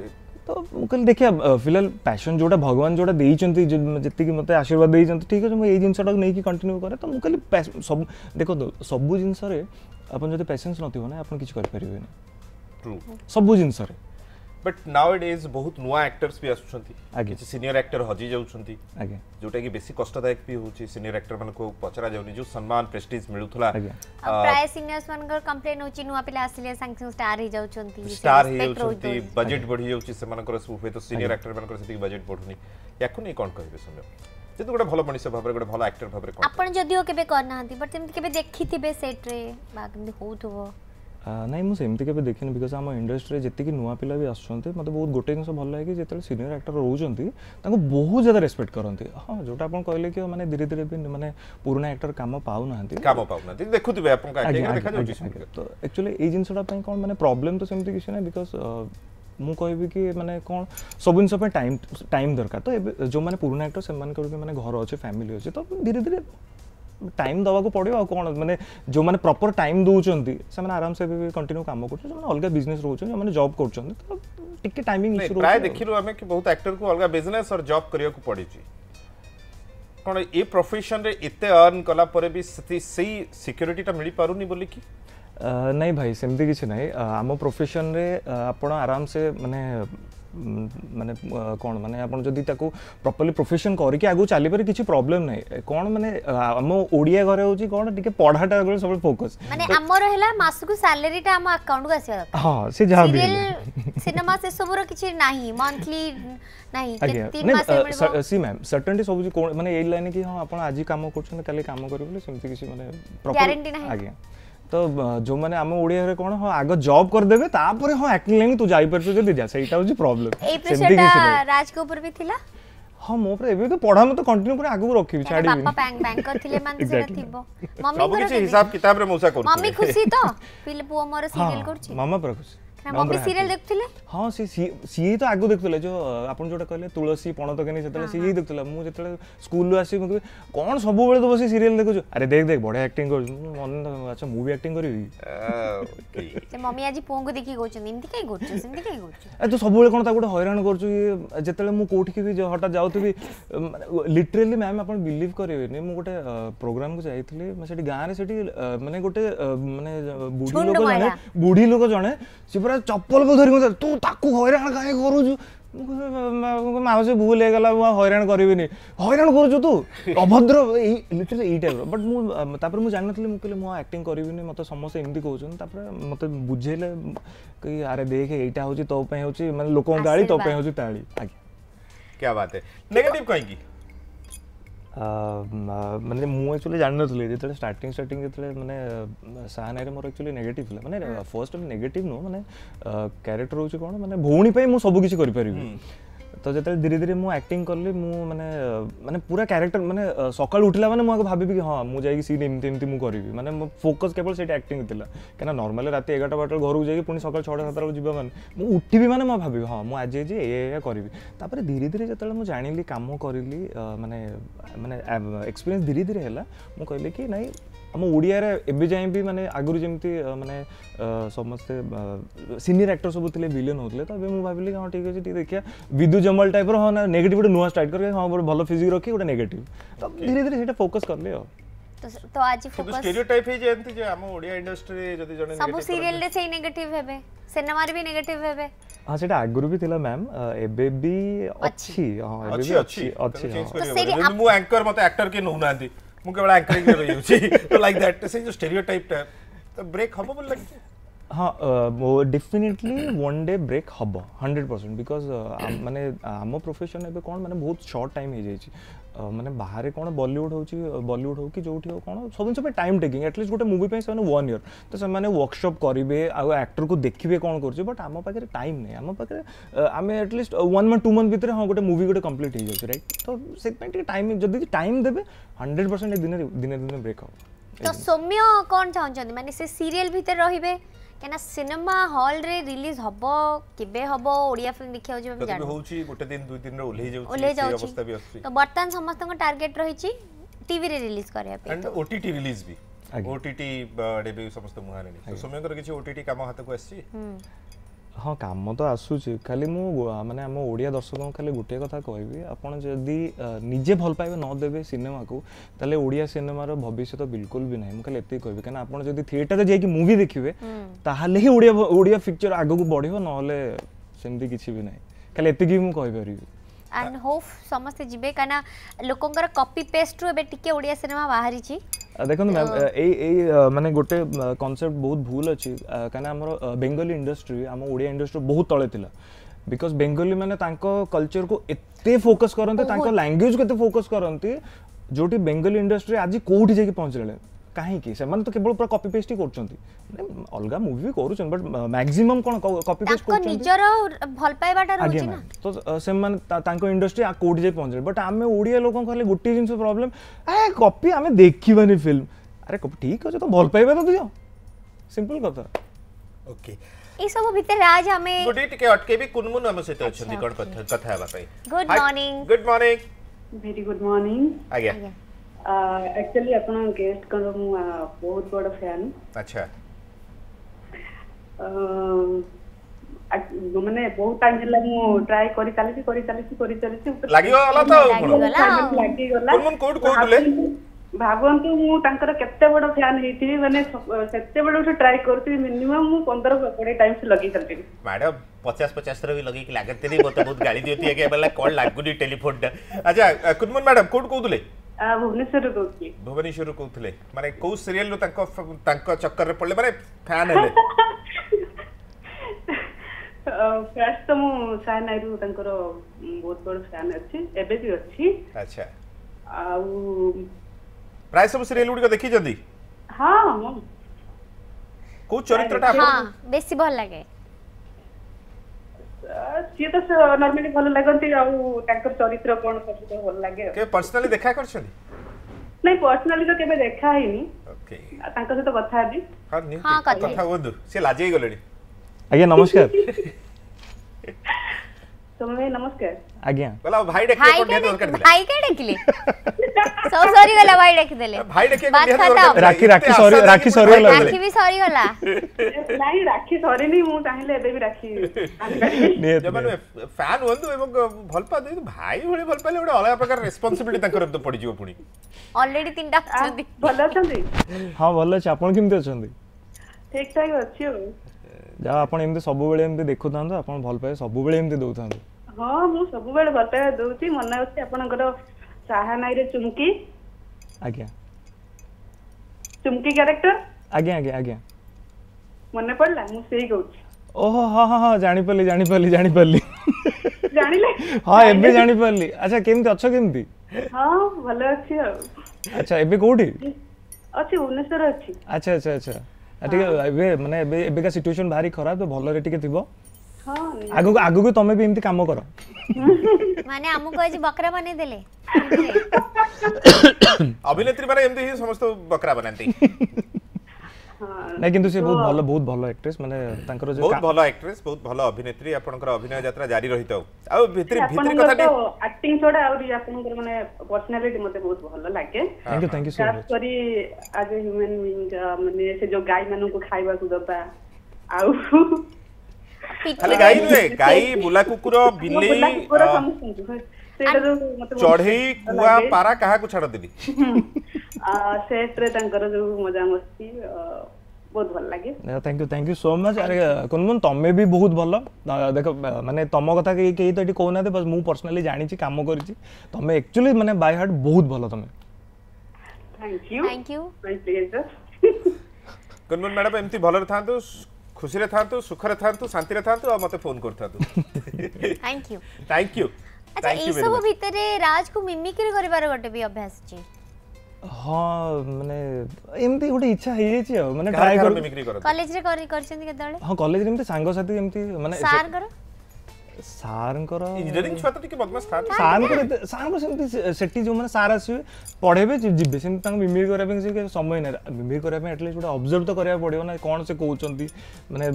तो मुझे देखिए फिलहाल पैशन जो भगवान जो देती जीक मत आशीर्वाद देते ठीक है मुझे ये जिनटा नहीं कंटिन्यू करे तो मुझे सब देख सब जिनस आप पेसेंस ना आप किसी करें सब जिनसे ବଟ୍ ନାଓ ଇଟ୍ ଇଜ୍ ବହୁତ ନୂଆ ଆକ୍ଟର୍ସ ବି ଆସୁଛନ୍ତି କିଛି ସିନିୟର ଆକ୍ଟର ହଜି ଯାଉଛନ୍ତି ଯୋଉଟାକି ବେଶୀ କଷ୍ଟଦାୟକ ବି ହେଉଛି ସିନିୟର ଆକ୍ଟର ମାନଙ୍କୁ ପଚରା ଯାଉନି ଯୋଉ ସମ୍ମାନ ପ୍ରେଷ୍ଟିଜ୍ ମିଳୁଥିଲା ପ୍ରାୟ ସିନିୟର୍ସ ମାନଙ୍କର କମ୍ପ୍ଲେନ୍ ହେଉଛି ନୂଆ ପିଲା ଆସିଲେ ସାଙ୍ଗେ ସାଙ୍ଗେ ଷ୍ଟାର ହେଇଯାଉଛନ୍ତି ଷ୍ଟାର ହେଇଯାଉଛନ୍ତି ବଜେଟ୍ ବଢି ଯାଉଛି ସେମାନଙ୍କର ହୁଏତ ସିନିୟର ଆକ୍ଟର ମାନଙ୍କର ସେତିକି ବଜେଟ୍ ବଢୁନି ୟାକୁ ନେଇ କ'ଣ କହିବେ ସୁନ୍ଦର ଯେହେତୁ ଗୋଟେ ଭଲ ମଣିଷ ଭାବରେ ଗୋଟେ ଭଲ ଆକ୍ଟର ଭାବରେ ଆପଣ ଯଦିଓ କେବେ କରିନାହାନ୍ତି ବଟ୍ ସେମିତି କେବେ ଦେଖିଥିବେ ସେଟ୍ରେ ବା କେମିତି ହଉଥିବ ନାଇଁ ମୁଁ ସେମିତି କେବେ ଦେଖିନି ବିକଜ୍ ଆମ ଇଣ୍ଡଷ୍ଟ୍ରିରେ ଯେତିକି ନୂଆ ପିଲା ବି ଆସୁଛନ୍ତି ମୋତେ ବହୁତ ଗୋଟେ ଜିନିଷ ଭଲ ଲାଗେ ଯେତେବେଳେ ସିନିୟର ଆକ୍ଟର ରହୁଛନ୍ତି ତାଙ୍କୁ ବହୁତ ଜ୍ୟାଦା ରେସ୍ପେକ୍ଟ କରନ୍ତି ହଁ ଯେଉଁଟା ଆପଣ କହିଲେ କି ମାନେ ଧୀରେ ଧୀରେ ବି ମାନେ ପୁରୁଣା ଆକ୍ଟର କାମ ପାଉନାହାନ୍ତି କାମ ପାଉନାହାନ୍ତି ଦେଖୁଥିବେ ଆପଣଙ୍କ ତ ଆକ୍ଚୁଆଲି ଏଇ ଜିନିଷଟା ପାଇଁ କ'ଣ ମାନେ ପ୍ରୋବ୍ଲେମ୍ ତ ସେମିତି କିଛି ନାହିଁ ବିକଜ୍ ମୁଁ କହିବି କି ମାନେ କ'ଣ ସବୁ ଜିନିଷ ପାଇଁ ଟାଇମ୍ ଟାଇମ୍ ଦରକାର ତ ଏବେ ଯେଉଁମାନେ ପୁରୁଣା ଆକ୍ଟର ସେମାନଙ୍କର ବି ମାନେ ଘର ଅଛି ଫ୍ୟାମିଲି ଅଛି ତ ଧୀରେ ଧୀରେ टाइम दवा को पड़ो कौन मैंने जो मैंने प्रॉपर टाइम दौरान से आराम से कंटिन्यू कम कर अलग बिजनेस रोचे जो कर बहुत एक्टर को अलग बिजनेस और जब करने को पड़ी कौन কোন এই প্রফেশন রে এতে আর্ন কলা পরে বি সেই সিকিউরিটিটা মিলি পারুনি বলি কি নাই ভাই সেমতি কিছু নাই আম প্রফেশন রে আপন ମାନେ କ'ଣ ମାନେ ଆପଣ ଯଦି ତାକୁ ପ୍ରପରଲି ପ୍ରୋଫେସନ୍ କରିକି ଆଗକୁ ଚାଲିପାରିବେ କିଛି ପ୍ରୋବ୍ଲେମ୍ ନାହିଁ କ'ଣ ମାନେ ଆମ ଓଡ଼ିଆ ଘରେ ହେଉଛି କ'ଣ ଟିକେ ପଢ଼ାଟା ଉପରେ ସବୁବେଳେ ଫୋକସ୍ ମାନେ ଆମର ହେଲା ମାସକୁ ସାଲାରୀଟା ଆମ ଆକାଉଣ୍ଟକୁ ଆସିବା ଦରକାର ହଁ ସେ ଯାହା ବି ସିନେମା ସେ ସବୁର କିଛି ନାହିଁ ମନ୍ଥଲି ନାହିଁ ଆଜ୍ଞା ସି ମ୍ୟାମ୍ ସର୍ଟେନ୍ଟି ସବୁ ମାନେ ଏଇ ଲାଇନ୍ କି ହଁ ଆପଣ ଆଜି କାମ କରୁଛନ୍ତି କାଲି କାମ କରିବେ ସେମିତି କିଛି ମାନେ ଆଜ୍ଞା ତ ଯୋଉମାନେ ଆମ ଓଡ଼ିଆରେ କ'ଣ ହଁ ଆଗ ଜବ୍ କରିଦେବେ ତାପରେ ହଁ ଆକ୍ଟିଂ ଲାଇନ୍ ତୁ ଯାଇପାରୁଛୁ ଯଦି ଯା ସେଇଟା ହେଉଛି ପ୍ରୋବ୍ଲେମ୍ ସେମିତି ରାଜଙ୍କ ଉପରେ ବି ଥିଲା ହଁ ମୋ ଉପରେ ଏବେ ତ ପଢା ମୁଁ ତ କଣ୍ଟିନ୍ୟୁ ପୁରା ଆଗକୁ ରଖିବି ଛାଡ଼ିବି ବାପା ବ୍ୟାଙ୍କ ବ୍ୟାଙ୍କର ଥିଲେ ମାନେ ସେଟା ଥିବ ମମ୍ମି ସବୁ କିଛି ହିସାବ କିତାବରେ ମଉସା କରୁଛି ମମ୍ମି ଖୁସି ତ ପିଲେ ପୁଅ ମୋର ସିରିଏଲ କରୁଛି ମାମା ପୁରା ମମି ସିରିଏଲ ଦେଖୁଥିଲେ ହଁ ସେ ସିଏ ତ ଆଗ ଦେଖୁଥିଲେ ଯୋଉ ଆପଣ ଯୋଉଟା କହିଲେ ତୁଳସୀ ପଣତକାନି ସେତେବେଳେ ସିଏ ହିଁ ଦେଖୁଥିଲା ମୁଁ ଯେତେବେଳେ ସ୍କୁଲରୁ ଆସିବି ମୁଁ କଣ ସବୁବେଳେ ତ ବସି ସିରିଏଲ ଦେଖୁଛୁ ଆରେ ଦେଖ ଦେଖ ବଢିଆ ଆକ୍ଟିଂ କରୁଛୁ ମନେ ଆଚ୍ଛା ମୁଁ ବି ଆକ୍ଟିଂ କରିବି ସେ ମମି ଆଜି ପୁଅଙ୍କୁ ଦେଖିକି କହୁଛନ୍ତି ଏମିତି କାଇଁ କରୁଛୁ ସେମିତି କାଇଁ କରୁଛୁ ତୁ ସବୁବେଳେ କଣ ତାକୁ ଗୋଟେ ହଇରାଣ କରୁଛୁ ଯେତେବେଳେ ମୁଁ କୋଉଠିକି ବି ହଠାତ୍ ଯାଉଥିବି ଲିଟରେଲି ମ୍ୟାମ୍ ଆପଣ ବିଲିଭ୍ କରିବେନି ମୁଁ ଗୋଟେ ପ୍ରୋଗ୍ରାମକୁ ଯାଇଥିଲି ସେଠି ଗାଁରେ ସେଠି ମାନେ ଗୋଟେ ମାନେ ବୁଢୀ ଲୋକ ଜଣେ ବୁଢୀ ଲୋକ ଜଣେ ସେ ପୁରା ଚପଲକୁ ଧରି ମୋତେ ତୁ ତାକୁ ହଇରାଣ କାହିଁ କରୁଛୁ ମାଉସୀ ଭୁଲ ହେଇଗଲା ମୁଁ ହଇରାଣ କରିବିନି ହଇରାଣ କରୁଛୁ ତୁ ଅଭଦ୍ର ଏଇ ଲିଟେରାଲି ଏଇ ଟାଇପ୍ର ବଟ୍ ମୁଁ ତାପରେ ମୁଁ ଜାଣିନଥିଲି ମୁଁ କହିଲି ମୁଁ ଆକ୍ଟିଂ କରିବିନି ମୋତେ ସମସ୍ତେ ଏମିତି କହୁଛନ୍ତି ତାପରେ ମୋତେ ବୁଝେଇଲେ କି ଆରେ ଦେଖେ ଏଇଟା ହେଉଛି ତୋ ପାଇଁ ହେଉଛି ମାନେ ଲୋକଙ୍କ ଗାଳି ତୋ ପାଇଁ ହେଉଛି ତାଳି ଆଜ୍ଞା କ୍ୟା ବାତ ହେ ନେଗେଟିଭ୍ କାହିଁକି ମାନେ ମୁଁ ଆକ୍ଚୁଆଲି ଜାଣିନଥିଲି ଯେତେବେଳେ ଷ୍ଟାର୍ଟିଂ ଷ୍ଟାର୍ଟିଂ ଯେତେବେଳେ ମାନେ ସାହାନାରେ ମୋର ଆକ୍ଚୁଆଲି ନେଗେଟିଭ୍ ଥିଲା ମାନେ ଫର୍ଷ୍ଟ ନେଗେଟିଭ୍ ନୁହଁ ମାନେ କ୍ୟାରେକ୍ଟର ହେଉଛି କ'ଣ ମାନେ ଭଉଣୀ ପାଇଁ ମୁଁ ସବୁକିଛି କରିପାରିବି ତ ଯେତେବେଳେ ଧୀରେ ଧୀରେ ମୁଁ ଆକ୍ଟିଂ କଲି ମୁଁ ମାନେ ମାନେ ପୁରା କ୍ୟାରେକ୍ଟର ମାନେ ସକାଳୁ ଉଠିଲା ମାନେ ମୁଁ ଆଗ ଭାବିବି କି ହଁ ମୁଁ ଯାଇକି ସିନ୍ ଏମିତି ଏମିତି ମୁଁ କରିବି ମାନେ ମୋ ଫୋକସ୍ କେବଳ ସେଇଠି ଆକ୍ଟିଂ ଥିଲା କାହିଁକିନା ନର୍ମାଲି ରାତି ଏଗାରଟା ବାରଟା ଘରକୁ ଯାଇକି ପୁଣି ସକାଳ ଛଅଟା ସାତଟା ବେଳକୁ ଯିବା ମାନେ ମୁଁ ଉଠିବି ମାନେ ମୁଁ ଭାବିବି ହଁ ମୁଁ ଆଜି ଆଜି ଏଇଆ କରିବି ତାପରେ ଧୀରେ ଧୀରେ ଯେତେବେଳେ ମୁଁ ଜାଣିଲି କାମ କରିଲି ମାନେ ମାନେ ଏକ୍ସପିରିଏନ୍ସ ଧୀରେ ଧୀରେ ହେଲା ମୁଁ କହିଲି କି ନାଇଁ आम ओडिया एवं जाए भी मानते आगुरी जमी मानते समस्ते सिनियर आक्टर सब थे भिलेन होते तो मुझे भाविली हाँ ठीक अच्छे देखा विदु जमल टाइप हाँ ना नेगेट गोटे नुआ स्टार्ट करके हाँ गोटे भल फिजिक रखी गोटे नेगेट तो धीरे धीरे से फोकस कले तो तो आज फोकस स्टीरियोटाइप ही जेंती जे हम ओडिया इंडस्ट्री जदी जने सब सीरियल रे सेही नेगेटिव हेबे सिनेमा रे भी नेगेटिव हेबे हां सेटा अगुरु भी थिला मैम एबे भी अच्छी हां एबे भी अच्छी अच्छी तो सेरी मु एंकर मते एक्टर के नहु नांदी ମୁଁ କେବଳ ଆଙ୍କରିଂ ରେ ରହିଯାଉଛି ତ ଲାଇକ୍ ଦ୍ୟାଟ୍ ସେ ଯୋଉ ଷ୍ଟେରିଓଟାଇପ୍ ଟା ତ ବ୍ରେକ୍ ହବ ବୋଲି ଲାଗୁଛି ହଁ ଡେଫିନେଟଲି ୱାନ୍ ଡେ ବ୍ରେକ୍ ହେବ ହଣ୍ଡ୍ରେଡ଼ ପରସେଣ୍ଟ ବିକଜ୍ ମାନେ ଆମ ପ୍ରଫେସନ୍ ଏବେ କ'ଣ ମାନେ ବହୁତ ସର୍ଟ ଟାଇମ୍ ହେଇଯାଇଛି ମାନେ ବାହାରେ କ'ଣ ବଲିଉଡ଼ ହେଉଛି ବଲିଉଡ଼ ହେଉ କି ଯେଉଁଠି ହେଉ କ'ଣ ସବୁ ଜିନିଷ ପାଇଁ ଟାଇମ୍ ଟେକିଂ ଆଟଲିଷ୍ଟ ଗୋଟେ ମୁଭି ପାଇଁ ସେମାନେ ୱାନ୍ ଇୟର୍ ତ ସେମାନେ ୱାର୍କସପ୍ କରିବେ ଆଉ ଆକ୍ଟରକୁ ଦେଖିବେ କ'ଣ କରୁଛି ବଟ୍ ଆମ ପାଖରେ ଟାଇମ୍ ନାହିଁ ଆମ ପାଖରେ ଆମେ at least one month two month ଭିତରେ ହଁ ଗୋଟେ ମୁଭି ଗୋଟେ କମ୍ପ୍ଲିଟ୍ ହେଇଯାଉଛି ରାଇଟ୍ ତ ସେଥିପାଇଁ ଟିକେ ଟାଇମ୍ ଯଦି ଟାଇମ୍ ଦେବେ ହଣ୍ଡ୍ରେଡ଼ ପରସେଣ୍ଟ ଦିନେ ଦିନେ ଦିନେ ବ୍ରେକ୍ ହେବ ତ ସୌମ୍ୟ କ'ଣ ଚାହୁଁଛନ୍ତି ମାନେ ସେ ସିରିଏଲ୍ ଭିତରେ ରହିବେ କାହିଁକିନା ସିନେମା ହଲ୍ରେ ରିଲିଜ୍ ହବ କେବେ ହବ ଓଡ଼ିଆ ଫିଲ୍ମ ଦେଖିବାକୁ ଯିବା ହେଉଛି ଗୋଟେ ଦିନ ଦୁଇ ଦିନରେ ଓହ୍ଲେଇ ଯାଉଛି ଓହ୍ଲେଇ ଯାଉଛି ତ ବର୍ତ୍ତମାନ ସମସ୍ତଙ୍କ ଟାର୍ଗେଟ୍ ରହିଛି ଟିଭିରେ ରିଲିଜ୍ କରିବା ପାଇଁ ଓଟିଟି ରିଲିଜ୍ ବି ଓଟିଟି ଡେବ୍ୟୁ ସମସ୍ତ ମୁହାଁରେ ସୌମ୍ୟଙ୍କର କିଛି ଓଟିଟି କାମ ହାତକୁ ଆସିଛି ହଁ କାମ ତ ଆସୁଛି ଖାଲି ମୁଁ ମାନେ ଆମ ଓଡ଼ିଆ ଦର୍ଶକଙ୍କୁ ଖାଲି ଗୋଟିଏ କଥା କହିବି ଆପଣ ଯଦି ନିଜେ ଭଲ ପାଇବେ ନ ଦେବେ ସିନେମାକୁ ତାହେଲେ ଓଡ଼ିଆ ସିନେମାର ଭବିଷ୍ୟତ ବିଲକୁଲ ବି ନାହିଁ ମୁଁ ଖାଲି ଏତିକି କହିବି କାରଣ ଆପଣ ଯଦି ଥିଏଟରରେ ଯାଇକି ମୁଭି ଦେଖିବେ ତାହେଲେ ହିଁ ଓଡ଼ିଆ ଓଡ଼ିଆ ପିକ୍ଚର ଆଗକୁ ବଢ଼ିବ ନହେଲେ ସେମିତି କିଛି ବି ନାହିଁ ଖାଲି ଏତିକି ମୁଁ କହିପାରିବି ଆଣ୍ଡ ହୋପ୍ ସମସ୍ତେ ଯିବେ କାହିଁକିନା ଲୋକଙ୍କର କପି ପେଷ୍ଟରୁ ଏବେ ଟିକେ ଓଡ଼ିଆ ସିନେମା ବାହାରିଛି देखो मैम ए माने गोटे कनसेप्ट बहुत भूल अच्छी कहीं आम बेंगली इंडस्ट्री आम ओडिया इंडस्ट्री बहुत तले बिकज बेंगली मैंने कल्चर को ये फोकस करते लांगुएज को फोकस करती जोटी बेंगली इंडस्ट्री आज कौटी जाइ पहुँचे କାହିଁକି ସେମାନେ ତ କେବଳ ପୁରା କପି ପେଷ୍ଟ ହିଁ କରୁଛନ୍ତି ମାନେ ଅଲଗା ମୁଭି ବି କରୁଛନ୍ତି ବଟ୍ ମ୍ୟାକ୍ସିମମ୍ କ'ଣ କପି ପେଷ୍ଟ କରୁଛନ୍ତି ନିଜର ଭଲ ପାଇବାଟା ରହୁଛି ନା ତ ସେମାନେ ତାଙ୍କ ଇଣ୍ଡଷ୍ଟ୍ରି କୋଉଠି ଯାଇ ପହଞ୍ଚିଲେ ବଟ୍ ଆମେ ଓଡ଼ିଆ ଲୋକଙ୍କ ହେଲେ ଗୋଟିଏ ଜିନିଷ ପ୍ରୋବ୍ଲେମ୍ ଏ କପି ଆମେ ଦେଖିବାନି ଫିଲ୍ମ ଆରେ କପି ଠିକ୍ ଅଛି ତ ଭଲ ପାଇବା ତ ଦିଅ ସିମ୍ପଲ କଥା ଓକେ ଏସବୁ ଭିତରେ ଆଜ ଆମେ ଗୋଟିଏ ଟିକେ ଅଟକେଇବି କୁନମୁନ ଆମ ସହିତ ଅଛନ୍ତି କ'ଣ କଥା ହେବା ପାଇଁ good morning good morning very good morning ଆଜ୍ଞା ଆକ୍ଚୁଆଲି ଆପଣ ଗେଷ୍ଟଙ୍କର ମୁଁ ବହୁତ ବଡ଼ ଫ୍ୟାନ୍ ଆଚ୍ଛା ମାନେ ବହୁତ ଟାଇମ୍ ହେଲା ମୁଁ ଟ୍ରାଏ କରି ଚାଲିଛି କରି ଚାଲିଛି କରି ଚାଲିଛି ଭାବନ୍ତୁ ମୁଁ ତାଙ୍କର କେତେ ବଡ ଫ୍ୟାନ ହେଇଥିବି ମାନେ ସେତେବେଳଠୁ ଟ୍ରାଏ କରୁଥିବି ମିନିମମ୍ ମୁଁ ପନ୍ଦର କୋଡ଼ିଏ ଟାଇମ୍ ଲଗେଇ ସାରିଥିବି ମ୍ୟାଡମ୍ ପଚାଶ ପଚାଶର ବି ଲଗେଇକି ଲାଗନ୍ତି ମୋତେ ବହୁତ ଗାଳି ଦିଅନ୍ତି ଆଜ୍ଞା କ'ଣ ଲାଗୁନି ଟେଲିଫୋନଟା ଆଚ୍ଛା କୁନମୁନ ମ୍ୟାଡମ୍ କୋଉଠି କହୁଥିଲେ ଭୁବନେଶ୍ୱରରୁ କହୁଥିଲି ଭୁବନେଶ୍ୱରରୁ କହୁଥିଲେ ମାନେ କୋଉ ସିରିଏଲରୁ ତାଙ୍କ ତାଙ୍କ ଚକ୍କରରେ ପଡ଼ିଲେ ମାନେ ଫ୍ୟାନ୍ ହେଲେ ଫାର୍ଷ୍ଟ ତ ମୁଁ ସାନ୍ ଆଇରୁ ତାଙ୍କର ବହୁତ ବଡ଼ ଫ୍ୟାନ୍ ଅଛି ଏବେ ବି ଅଛି ଆଚ୍ଛା ଆଉ ପ୍ରାୟ ସବୁ ସିରିଏଲ ଗୁଡ଼ିକ ଦେଖିଛନ୍ତି ହଁ କୋଉ ଚରିତ୍ରଟା ବେଶୀ ଭଲ ଲାଗେ ସିଏ ତ ନର୍ମାଲି ଭଲ ଲାଗନ୍ତି ଆଉ ତାଙ୍କର ଚରିତ୍ର କଣ ସବୁ ଭଲ ଲାଗେ ପର୍ସନାଲି ଦେଖା କରିଛନ୍ତି ନାଇଁ ପର୍ସନାଲି ତ କେବେ ଦେଖା ହେଇନି ତାଙ୍କ ସହିତ କଥା ହେବି ହଁ କଥା ହୁଅନ୍ତୁ ସେ ଲାଜେଇ ଗଲେଣି ଆଜ୍ଞା ନମସ୍କାର ତୁମେ ନମସ୍କାର ଆଜ୍ଞା ଗଲା ଭାଇ ଡାକିଲେ କୋ ନିହାତି ଦରକାର ଥିଲା ଭାଇ କେ ଡାକିଲେ ସୋ ସରି ଗଲା ଭାଇ ଡାକିଦେଲେ ଭାଇ ଡାକିଲେ ବାତ ଖତମ ରାକ୍ଷୀ ରାକ୍ଷୀ ସରି ରାକ୍ଷୀ ସରି ଗଲା ରାକ୍ଷୀ ବି ସରି ଗଲା ନାଇଁ ରାକ୍ଷୀ ସରିନି ମୁଁ ଚାହିଁଲେ ଏବେ ବି ରାକ୍ଷୀ ଯେମାନେ ଫ୍ୟାନ ହୁଅନ୍ତୁ ଏବଂ ଭଲ ପାଆନ୍ତି ଭାଇ ଭଳି ଭଲ ପାଇଲେ ଗୋଟେ ଅଲଗା ପ୍ରକାର ରେସ୍ପନ୍ସିବିଲିଟି ତାଙ୍କର ତ ପଡ଼ିଯିବ ପୁଣି ଅଲରେଡି ତିନିଟା ଅଛନ୍ତି ଭଲ ଅଛନ୍ତି ହଁ ଭଲ ଅଛି ଆପଣ କେମିତି ଅଛନ୍ତି ଠିକ ଠାକ ଅଛି ଆଉ ଯାହା ଆପଣ ଏମିତି ସବୁବେଳେ ଏମିତି ଦେଖୁଥାନ୍ତୁ ଆପଣ ଭଲ ପାଇବେ ସବୁବେଳେ ଏମିତି ଦେଉଥାନ୍ତୁ ହଁ ମୁଁ ସବୁବେଳେ ବତେଇବା ଦଉଛି ମନେ ଅଛି ଆପଣଙ୍କର ସାହାନାଇରେ ଚୁମକି ଆଜ୍ଞା ଚୁମକି କ୍ୟାରେକ୍ଟର ଆଜ୍ଞା ଆଜ୍ଞା ଆଜ୍ଞା ମନେ ପଡିଲା ମୁଁ ସେଇ କହୁଛି ଓହୋ ହଁ ହଁ ହଁ ଜାଣିପାରିଲି ଜାଣିପାରିଲି ଜାଣିପାରିଲି ଜାଣିଲେ ହଁ ଏବେ ଜାଣିପାରିଲି ଆଚ୍ଛା କେମିତି ଅଛ କେମିତି ହଁ ଭଲ ଅଛି ଆଉ ଆଚ୍ଛା ଏବେ କୋଉଠି ଅଛି ଭୁବନେଶ୍ୱର ଅଛି ଆଚ୍ଛା ଆଚ୍ଛା ଆଚ୍ଛା ଟିକେ ଏବେ ମାନେ ଏବେ ଏବେକା ସିଚୁଏସନ୍ ଭାରି ଖରାପ ତ ଭଲରେ ଟିକେ ଥିବ ଆଗକୁ ଆଗକୁ ତମେ ବି ଏମିତି କାମ କର ମାନେ ଆମକୁ ଆଜି ବକରା ବନେଇ ଦେଲେ ଅଭିନେତ୍ରୀ ମାନେ ଏମିତି ହିଁ ସମସ୍ତ ବକରା ବନାନ୍ତି ନାଇଁ କିନ୍ତୁ ସେ ବହୁତ ଭଲ ବହୁତ ଭଲ ଆକ୍ଟ୍ରେସ୍ ମାନେ ତାଙ୍କର ଯୋଉ ବହୁତ ଭଲ ଆକ୍ଟ୍ରେସ୍ ବହୁତ ଭଲ ଅଭିନେତ୍ରୀ ଆପଣଙ୍କର ଅଭିନୟ ଯାତ୍ରା ଜାରି ରହିଥାଉ ଆଉ ଭିତରେ ଭିତରେ କଥା ଟି ଆକ୍ଟିଂ ଛଡ଼ା ଆହୁରି ଆପଣଙ୍କର ମାନେ ପର୍ସନାଲିଟି ମୋତେ ବହୁତ ଭଲ ଲାଗେ thank you thank you so much କରି ଆଜ ହ୍ୟୁମାନ ବିଙ୍ଗ ମାନେ ସେ ଯୋଉ ଗାଈ ମାନଙ୍କୁ ଖାଇବାକୁ ଦବା ଆଉ ଖାଲି ଗାଈ ନୁହେଁ ଗାଈ ବୁଲା କୁକୁର ବିଲେଇ ଚଢେଇ କୁଆ ପାରା କାହାକୁ ଛାଡନ୍ତିନି ସେଟରେ ତାଙ୍କର ଯୋଉ ମଜାମସ୍ତି ବହୁତ ଭଲ ଲାଗେ thank you thank you so much ଆରେ କୁନମୁନ ତମେ ବି ବହୁତ ଭଲ ଦେଖ ମାନେ ତମ କଥା କେହି କେହି ତ ଏଠି କହୁନାହାନ୍ତି ବସ୍ ମୁଁ ପର୍ସନାଲି ଜାଣିଛି କାମ କରିଛି ତମେ ଆକ୍ଚୁଆଲି ମାନେ ବାଇ ହାର୍ଟ ବହୁତ ଭଲ ତମେ thank you thank you Kunmun madam ଏମିତି ଭଲରେ ଥାଆନ୍ତୁ খুশিরে থাকতু সুখরে থাকতু শান্তিরে থাকতু আর মতে ফোন করতাতু থ্যাংক ইউ থ্যাংক ইউ আচ্ছা এই সব ভিতরে রাজ কো মিমিক্রি করিবার গটে বি অভ্যাস জি হ্যাঁ মানে এমতি গোটে ইচ্ছা হয়ে যাইছি আর মানে ট্রাই করি মিমিক্রি করতে কলেজ রে করি করছেন কেতলে হ্যাঁ কলেজ রে এমতি সাঙ্গ সাথী এমতি মানে স্যার ସାର୍ଙ୍କର ଇଞ୍ଜିନିୟରିଂ ଛୁଆ ତ ଟିକେ ବଦମାସ ଥାଆନ୍ତି ସାର୍ଙ୍କର ସାର୍ଙ୍କର ସେମିତି ସେଠି ଯେଉଁମାନେ ସାର୍ ଆସିବେ ପଢ଼େଇବେ ଯିବେ ସେମିତି ତାଙ୍କୁ ମିମିକ୍ କରିବା ପାଇଁ ସେ ସମୟ ନାହିଁ ମିମିକ୍ କରିବା ପାଇଁ ଆଟଲିଷ୍ଟ ଗୋଟେ ଅବଜର୍ଭ ତ କରିବାକୁ ପଡ଼ିବ ନା କ'ଣ ସେ କହୁଛନ୍ତି ମାନେ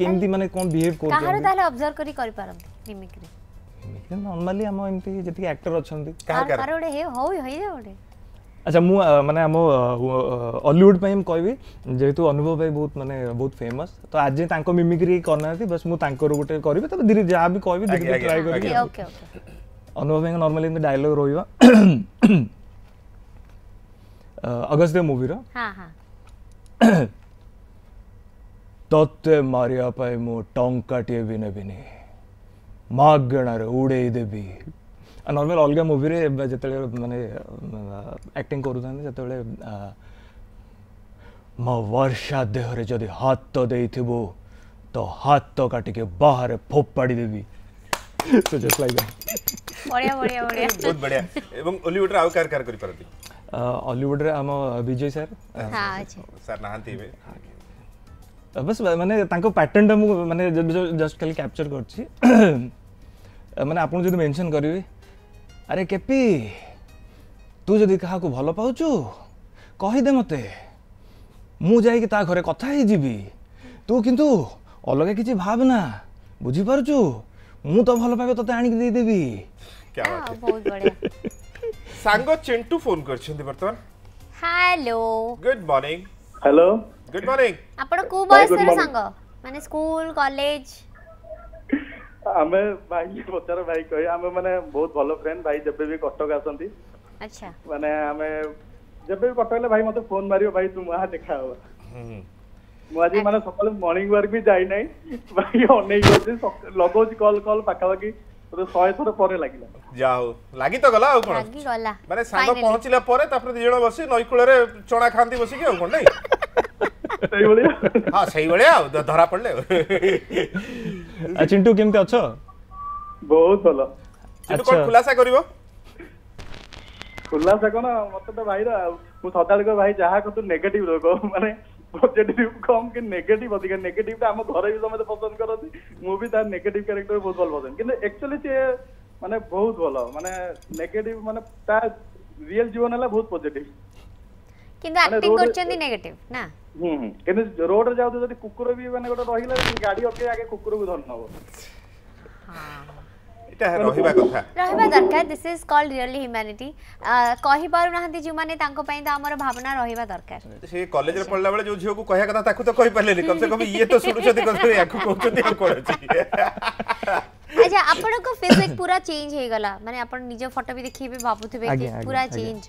କେମିତି ମାନେ କ'ଣ ବିହେଭ୍ କରୁଛନ୍ତି କାହାର ତାହେଲେ ଅବଜର୍ଭ କରି କରିପାରନ୍ତି ମିମିକ୍ରି ନର୍ମାଲି ଆମ ଏମିତି ଯେତିକି ଆକ୍ଟର ଅଛନ୍ତି କାହାର ଗୋଟେ ହଉ ହେଇଯାଉ ଗୋଟେ अच्छा मुझ मैंने आम अलीउड कहि जेहतु अनुभव भाई बहुत मानते बहुत फेमस तो आज मिमिक्री करना बस मुझे गोटे कर अनुभव भाई नर्माली डायलग रहा अगस्त मुवि ते मारे मो टाटे भी नेबिनी मागणार उड़ेदेवी नर्माल अलग मुवि जो मैंने आक्टिंग करूँ वर्षा देहर हाथ दे थो तो हाथ का टे बाहर फोपाड़ी देवी तो जस्ट लाइक बढ़िया बढ़िया बढ़िया बहुत बढ़िया एवं हॉलीवुड रे आउ कार कार करि परती हॉलीवुड रे हम विजय सर हां सर नाहंती बे बस माने तांको पैटर्न माने जस्ट खाली कैप्चर करछि माने आपन जदि मेंशन करबी আরে କେପି ତୁ ଯଦି କାହାକୁ ଭଲ ପାଉଛୁ କହିଦେ ମୋତେ ମୁଁ ଯାଇକି ତା ଘରେ କଥା ହେଇଯିବି ତୁ କିନ୍ତୁ ଅଲଗା କିଛି ଭାବନା ବୁଝିପାରୁଛୁ ମୁଁ ତ ଭଲ ପାଇବା ତତେ ଆଣିକି ଦେଇଦେବି ସାଙ୍ଗ ଚିଣ୍ଟୁ ଫୋନ କରିଛନ୍ତି ବର୍ତ୍ତମାନ hello good morning hello good morning ଆପଣ କୋଉ ବୟସର ସାଙ୍ଗ ମାନେ ସ୍କୁଲ କଲେଜ ଆମେ ଭାଇ ପଚାର ଭାଇ କହିବେ ଆମେ ମାନେ ବହୁତ ଭଲ ଫ୍ରେଣ୍ଡ ଭାଇ ଯେବେ ବି କଟକ ଆସନ୍ତି ମାନେ ଆମେ ଯେବେ ବି କଟକ ହେଲେ ଭାଇ ମତେ ଫୋନ ମାରିବ ଭାଇ ତୁ ମହା ଦେଖା ହବ ମୁଁ ଆଜି ମାନେ ସକାଳୁ ମର୍ଣ୍ଣିଂ ୱାର୍କ ବି ଯାଇନାହିଁ ଭାଇ ଅନେଇକି ଅଛି ଲଗଉଛି କଲ୍ କଲ୍ ପାଖାପାଖି ଶହେ ଥର ପରେ ଲାଗିଲା ଯା ହଉ ଲାଗି ତ ଗଲା ଆଉ କଣ ମାନେ ସାଙ୍ଗ ପହଞ୍ଚିଲା ପରେ ତାପରେ ଦି ଜଣ ବସି ନଈ କୂଳରେ ଚଣା ଖାଆନ୍ତି ବସିକି ଆଉ କଣ ନାଇଁ ସେଇଭଳିଆ ହଁ ସେଇଭଳିଆ ଆଉ ଧରା ପଡିଲେ ଆଉ ଚିଣ୍ଟୁ କେମିତି ଅଛ ବହୁତ ଭଲ ଚିଣ୍ଟୁ କଣ ଖୁଲାସା କରିବ ଖୁଲାସା କଣ ମତେ ତ ଭାଇର ଆଉ ମୁଁ ସଦାବେଳେ କହ ଭାଇ ଯାହା କହ ନେଗେଟିଭ ଲୋକ ମାନେ ପଜିଟିଭ କମ୍ କି ନେଗେଟିଭ ଅଧିକା ନେଗେଟିଭଟା ଆମ ଘରେ ବି ସମସ୍ତେ ପସନ୍ଦ କରନ୍ତି ମୁଁ ବି ତାର ନେଗେଟିଭ କ୍ୟାରେକ୍ଟର ବହୁତ ଭଲ ପସନ୍ଦ କିନ୍ତୁ ଆକ୍ଚୁଆଲି ସିଏ ମାନେ ବହୁତ ଭଲ ମାନେ ନେଗେଟିଭ ମାନେ ତା ରିଏଲ ଜୀବନ ହେଲା ବହୁତ ପଜିଟିଭ କିନ୍ତୁ ଆକ୍ଟିଂ କରିଛନ୍ତି ନେଗେଟିଭ ନା ହୁଁ କିନ୍ତୁ ରୋଡରେ ଯାଉଥିବ ଯଦି କୁକୁର ବି ମାନେ ଗୋଟେ ରହିଲା ଗାଡି ଅଟକେଇ ଆଗେ କୁକୁରକୁ ଧରି ନବ ରହିବା ଦରକାର this is called really humanity କହିପାରୁନାହାନ୍ତି ଯେଉଁମାନେ ତାଙ୍କ ପାଇଁ ତ ଆମର ଭାବନା ରହିବା ଦରକାର ସେ କଲେଜରେ ପଢିଲା ବେଳେ ଯୋଉ ଝିଅକୁ କହିବା କଥା ତାକୁ ତ କହିପାରିଲେନି କମ୍ ସେ କମ୍ ଇଏ ତ ଶୁଣୁଛନ୍ତି ୟାକୁ କହୁଛନ୍ତି ଆଉ କ'ଣ ଅଛି ଆଚ୍ଛା ଆପଣଙ୍କ ଫିଜିକ୍ ପୁରା ଚେଞ୍ଜ ହେଇଗଲା ମାନେ ଆପଣ ନିଜ ଫଟୋ ବି ଦେଖିବେ ଭାବୁଥିବେ କି ପୁରା ଚେଞ୍ଜ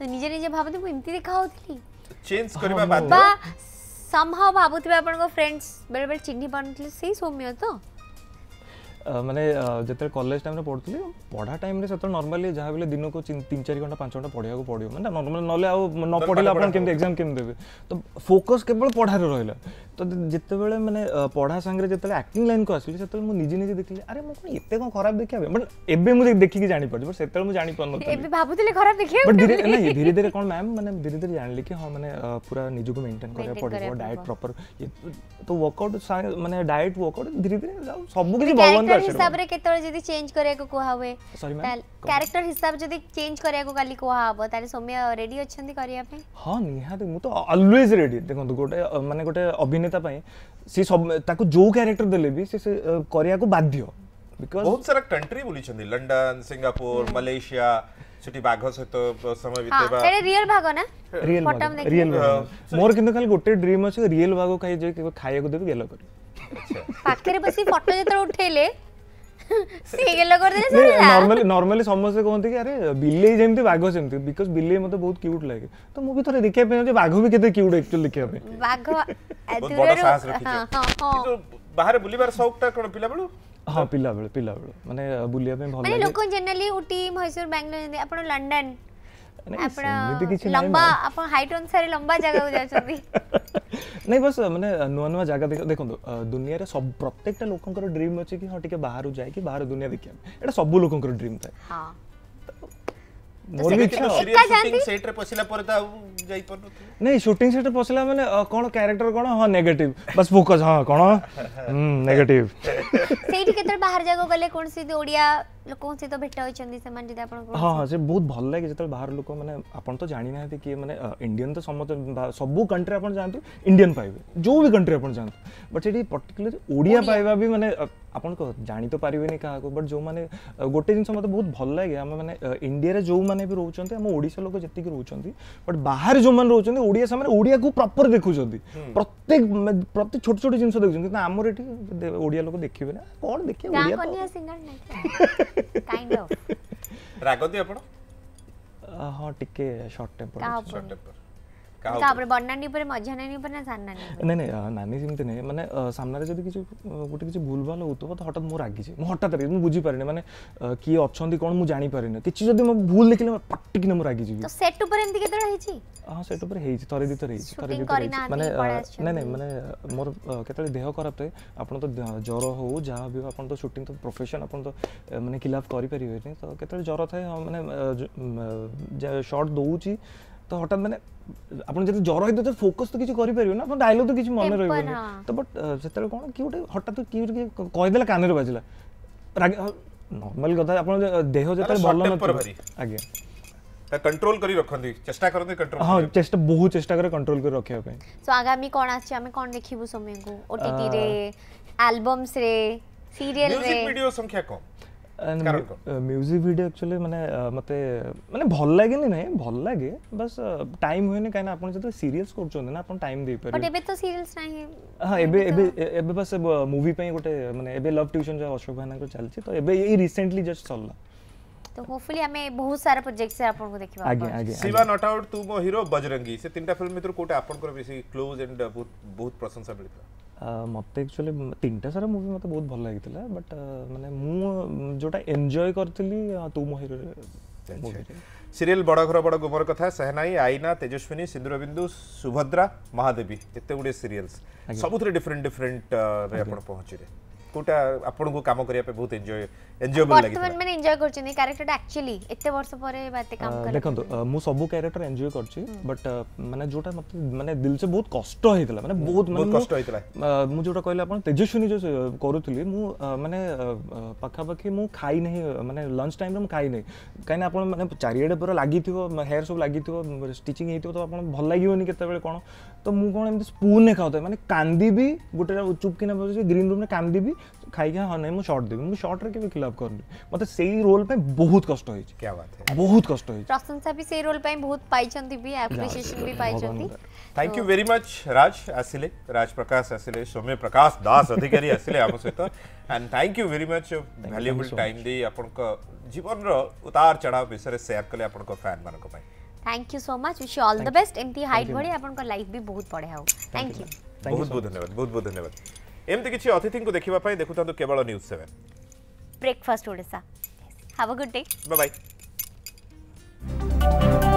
ତ ନିଜେ ନିଜେ ଭାବୁଥିବେ ମୁଁ ଏମିତି ଦେଖା ହଉଥିଲି चेंज କରିବା ବାଧ୍ୟ ବା somehow ଭାବୁଥିବେ ଆପଣଙ୍କ ଫ୍ରେଣ୍ଡସ୍ ବେଳେବେଳେ ଚିହ୍ନି ପାରୁନଥିଲେ ସେଇ ସୌମ୍ୟ ତ मैंने जो कलेज टाइम पढ़ु थी पढ़ा टाइम से नर्माली जहाँ भी दिन को तीन चार घंटा पांच घंटा पढ़ाक पड़ो मैं नर्माली ना न पढ़ले आप एक्जाम के तो फोकस केवल पढ़ा रहा तो जिते बड़े मैंने पढ़ा सांगे जो आक्ट लाइन को आसली से मुझे निजे निजे देखी अरे मुझे कौन खराब देखा बट ए देखिए जानपरि बट से मुझे जानपरिना धीरे धीरे कौन मैम मैंने धीरे धीरे जान ली कि हाँ मैंने पूरा निजुक मेन्टेन कर डायट प्रपर तो वर्कआउट मैंने डायट वर्कआउट धीरे धीरे सबकि भगवान କ୍ୟାରେକ୍ଟର ହିସାବରେ କେତେବେଳେ ଯଦି ଚେଞ୍ଜ କରିବାକୁ କୁହା ହୁଏ କ୍ୟାରେକ୍ଟର ହିସାବରେ ଯଦି ଚେଞ୍ଜ କରିବାକୁ କାଲି କୁହା ହବ ତାହେଲେ ସୌମ୍ୟ ରେଡି ଅଛନ୍ତି କରିବା ପାଇଁ ହଁ ନିହାତି ମୁଁ ତ ଅଲୱେଜ ରେଡି ଦେଖନ୍ତୁ ଗୋଟେ ମାନେ ଗୋଟେ ଅଭିନେତା ପାଇଁ ସେ ତାକୁ ଯୋଉ କ୍ୟାରେକ୍ଟର ଦେଲେ ବି ସେ କରିବାକୁ ବାଧ୍ୟ ବହୁତ ସାରା କଣ୍ଟ୍ରି ବୁଲିଛନ୍ତି ଲଣ୍ଡନ ସିଙ୍ଗାପୁର ମାଲେସିଆ ସେଠି ବାଘ ସହିତ ସମୟ ବିତେଇବା ରିଅଲ ବାଘ ନା ରିଅଲ ବାଘ ରିଅଲ ବାଘ ମୋର କିନ୍ତୁ ଖାଲି ଗୋଟେ ଡ୍ରିମ୍ ଅଛି ରିଅଲ ବାଘ ଖାଇ ଯାଇ ଖାଇବାକୁ ଦେବି ଗେଲ କରି ପାଖରେ ବସି ଫଟୋ ଯେତେବେଳେ ଉଠେଇଲେ ସିରିଏଲ କରିଦେଲେ ସରିଲା ନର୍ମାଲି ନର୍ମାଲି ସମସ୍ତେ କହନ୍ତି କି ଆରେ ବିଲେଇ ଯେମିତି ବାଘ ସେମିତି ବିକଜ ବିଲେଇ ମୋତେ ବହୁତ କ୍ୟୁଟ୍ ଲାଗେ ତ ମୁଁ ବି ଥରେ ଦେଖିବା ପାଇଁ ଚାହୁଁଛି ବାଘ ବି କେତେ କ୍ୟୁଟ୍ ଆକ୍ଚୁଆଲି ଦେଖିବା ପାଇଁ ବାଘ ବାହାରେ ବୁଲିବାର ସଉକଟା କ'ଣ ପିଲାବେଳୁ ହଁ ପିଲାବେଳେ ପିଲାବେଳେ ମାନେ ବୁଲିବା ପାଇଁ ଭଲ ଲାଗେ ଲୋକ ଜେନେରାଲି ଉଟି ମହୀଶୂର ବାଙ୍ଗଲୋର ଯେମିତି ଆପଣ ଲଣ୍ଡନ ଲମ୍ବା ଆପଣ ହାଇଟ୍ ଅନୁସାରେ ଲମ୍ବା ଜାଗାକୁ ଯାଉଛନ୍ତି ନାଇଁ ବସ୍ ମାନେ ନୂଆ ନୂଆ ଜାଗା ଦେଖନ୍ତୁ ଦୁନିଆରେ ସବୁ ପ୍ରତ୍ୟେକଟା ଲୋକଙ୍କର ଡ୍ରିମ୍ ଅଛି କି ହଁ ଟିକେ ବାହାରୁ ଯାଇକି ବାହାର ଦୁନିଆ ଦେଖିବା ପାଇଁ ଏଇଟା ସବୁ ଲୋକଙ୍କର ଡ୍ରିମ୍ ଥାଏ ମୋର ବି ଇଚ୍ଛା ସେଟ୍ରେ ପଶିଲା ପରେ ତ ଆଉ ଯାଇପାରୁନଥିବ ନାଇଁ ସୁଟିଂ ସେଟ୍ରେ ପଶିଲା ମାନେ କ'ଣ କ୍ୟାରେକ୍ଟର କ'ଣ ହଁ ନେଗେଟିଭ ବାସ୍ ଫୋକସ୍ ହଁ କ'ଣ ନେଗେଟିଭ ସେଇଠି କେତେବେଳେ ବାହାର ଜାଗାକୁ ଗଲେ କୌଣସି ଓଡ଼ିଆ लोकों से तो भेट होई चंदी समान जदा अपन को हां से बहुत भल लागे जत बाहर लोक माने अपन तो जानि नै कि माने इंडियन तो समत सब कंट्री अपन जानतु इंडियन पाइबे जो भी कंट्री अपन जानतु बट एडी पर्टिकुलर ओडिया पाइबा भी माने अपन को जानि तो पारिबे नै का को बट जो माने गोटे दिन समत बहुत भल लागे हम माने इंडिया रे जो माने भी रहउछन्ते हम ओडिसा लोक जति कि रहउछन्ते बट बाहर जो माने रहउछन्ते ओडिया समान ओडिया को प्रॉपर देखुछन्ते प्रत्येक प्रति छोट छोट जिंस देखुछन्ते त हमर एठी ओडिया लोक देखिबे ना कोन देखे ओडिया गांव सिंगर नै କାଇଣ୍ଡ ଅଫ ରାଗନ୍ତି ଆପଣ ହଁ ଟିକେ ସର୍ଟ ଟେମ୍ପର ସର୍ଟ ଟେମ୍ପର কাপরে বন্নানি উপরে মজা নানি উপরে না সান নানি নাই নাই নানি যেমতে নাই মানে সামনারে যদি কিছু গোটে কিছু ভুল ভাল হউতব তো হঠাৎ মো রাগিছে মো হঠাৎ রাগি মু বুঝি পারিনি মানে কি অছন্তি কোন মু জানি পারিনি কিছু যদি মো ভুল দেখিলে পাটকি না মো রাগিছি তো সেট উপরে এমতি কেতরা হইছি হ্যাঁ সেট উপরে হইছি তরে দিতে হইছি তরে দিতে মানে নাই নাই মানে মোর কেতলে দেহ খারাপ রে আপন তো জ্বর হউ যাহা বি আপন তো শুটিং তো প্রফেশন আপন তো মানে খিলাফ করি পারিবেনি তো কেতলে জ্বর থাকে মানে শর্ট দউছি তো হঠাৎ মানে ଆପଣ ଯେତେ ଜ୍ୱର ହେଇଥିବ ତ ଫୋକସ୍ ତ କିଛି କରିପାରିବେ ନା ଆପଣ ଡାଇଲଗ୍ ତ କିଛି ମନେ ରହିବନି ତ ବଟ୍ ସେତେବେଳେ କ'ଣ কি ଗୋଟେ ହଠାତ୍ କିଏ ଗୋଟେ କହିଦେଲା କାନରେ ବାଜିଲା ନର୍ମାଲ କଥା ଆପଣ ଦେହ ଯେତେବେଳେ ଭଲ আগে ଆଜ୍ଞା কন্ট্রোল করি রাখন্তি চেষ্টা করন্তি কন্ট্রোল হ্যাঁ চেষ্টা বহু চেষ্টা করে কন্ট্রোল করে রাখিবা পাই সো আগামী কোন আছে আমি কোন দেখিবু গো ওটিটি রে অ্যালবামস রে সিরিয়াল রে মিউজিক ভিডিও সংখ্যা কম ମ୍ୟୁଜିକ୍ ଭିଡ଼ିଓ ଆକ୍ଚୁଆଲି ମାନେ ମୋତେ ମାନେ ଭଲ ଲାଗେନି ନାହିଁ ଭଲ ଲାଗେ ବାସ୍ ଟାଇମ୍ ହୁଏନି କାହିଁକିନା ଆପଣ ଯେତେବେଳେ ସିରିଏଲ୍ସ କରୁଛନ୍ତି ନା ଆପଣ ଟାଇମ୍ ଦେଇପାରିବେ ଏବେ ତ ସିରିଏଲ୍ସ ନାହିଁ ହଁ ଏବେ ଏବେ ଏବେ ବାସ୍ ମୁଭି ପାଇଁ ଗୋଟେ ମାନେ ଏବେ ଲଭ୍ ଟ୍ୟୁସନ୍ ଯେଉଁ ଅଶୋକ ଭାଇନାଙ୍କର ଚାଲିଛି ତ ଏବେ ଏଇ ରିସେଣ୍ଟଲି ଜଷ୍ଟ ସରିଲା ତ होपफुली ଆମେ ବହୁତ ସାରା प्रोजेक्ट से आपन को देखिबा आगे आगे शिवा नॉट आउट तू मो हीरो बजरंगी से तीनटा फिल्म मित्र कोटा आपन को बेसी क्लोज एंड बहुत बहुत ମୋତେ ଆକ୍ଚୁଆଲି ତିନିଟା ସାରା ମୁଭି ମୋତେ ବହୁତ ଭଲ ଲାଗିଥିଲା ବଟ୍ ମାନେ ମୁଁ ଯେଉଁଟା ଏନ୍ଜୟ କରିଥିଲି ତୁ ମୋ ହିରୋରେ ସିରିଏଲ୍ ବଡ଼ ଘର ବଡ଼ ଗୁମର କଥା ସେହନାଇ ଆଇନା ତେଜସ୍ୱିନୀ ସିନ୍ଦୁରବିନ୍ଦୁ ସୁଭଦ୍ରା ମହାଦେବୀ ଏତେ ଗୁଡ଼ିଏ ସିରିଏଲ୍ସ ସବୁଥିରେ ଡିଫରେଣ୍ଟ ଡିଫରେଣ୍ଟରେ ଆପଣ ପହଞ୍ଚିଲେ কোটা আপনাকে কাম করিয়া পে বহুত এনজয় এনজয়েবল লাগি বর্তমান মানে এনজয় করছেন এই ক্যারেক্টারটা অ্যাকচুয়ালি এত বর্ষ পরে বাতে কাম করে দেখুন মু সবু ক্যারেক্টার এনজয় করছি বাট মানে যোটা মতে মানে দিল সে বহুত কষ্ট হইতলা মানে বহুত মানে কষ্ট হইতলা মু যোটা কইলে আপন তেজস্বিনী যে করুতলি মু মানে পাখা পাখি মু খাই নাই মানে লঞ্চ টাইম রে মু খাই নাই কাইনা আপন মানে চারিআডে পুরা লাগি থিবো হেয়ার সব লাগি থিবো স্টিচিং হেইতিবো তো আপন ভাল লাগিবনি কেতে বেলে কোন ତ ମୁଁ କ'ଣ ଏମିତି ସ୍ପୁନ୍ରେ ଖାଉଥାଏ ମାନେ କାନ୍ଦିବି ଗୋଟେ ଚୁପକିନା ବସିବି ଗ୍ରୀନ୍ ରୁମ୍ରେ କାନ୍ଦିବି ଖାଇକି ହଁ ନାଇଁ ମୁଁ ସର୍ଟ ଦେବି ମୁଁ ସର୍ଟରେ କେବେ ଖିଲାପ କରିନି ମୋତେ ସେଇ ରୋଲ୍ ପାଇଁ ବହୁତ କଷ୍ଟ ହେଇଛି ବହୁତ କଷ୍ଟ ହେଇଛି ପ୍ରଶଂସା ବି ସେଇ ରୋଲ୍ ପାଇଁ ବହୁତ ପାଇଛନ୍ତି ବି ଆପ୍ରିସିଏସନ୍ ବି ପାଇଛନ୍ତି thank you very much Raj आसिले राज प्रकाश आसिले सौम्य प्रकाश दास अधिकारी आसिले आम सहित and thank you very much valuable time दे आपन जीवन रो उतार चढ़ाव विषय शेयर कले आपन फैन मानक thank you so much wish you all the best एमती हाइट बढ़े आपनकर लाइफ भी बहुत बढ़िया हो थैंक यू बहुत बहुत धन्यवाद बहुत बहुत धन्यवाद एमती किछि अतिथि को देखिबा पई देखु तांतो केवल news 7 breakfast Odisha have a good day bye bye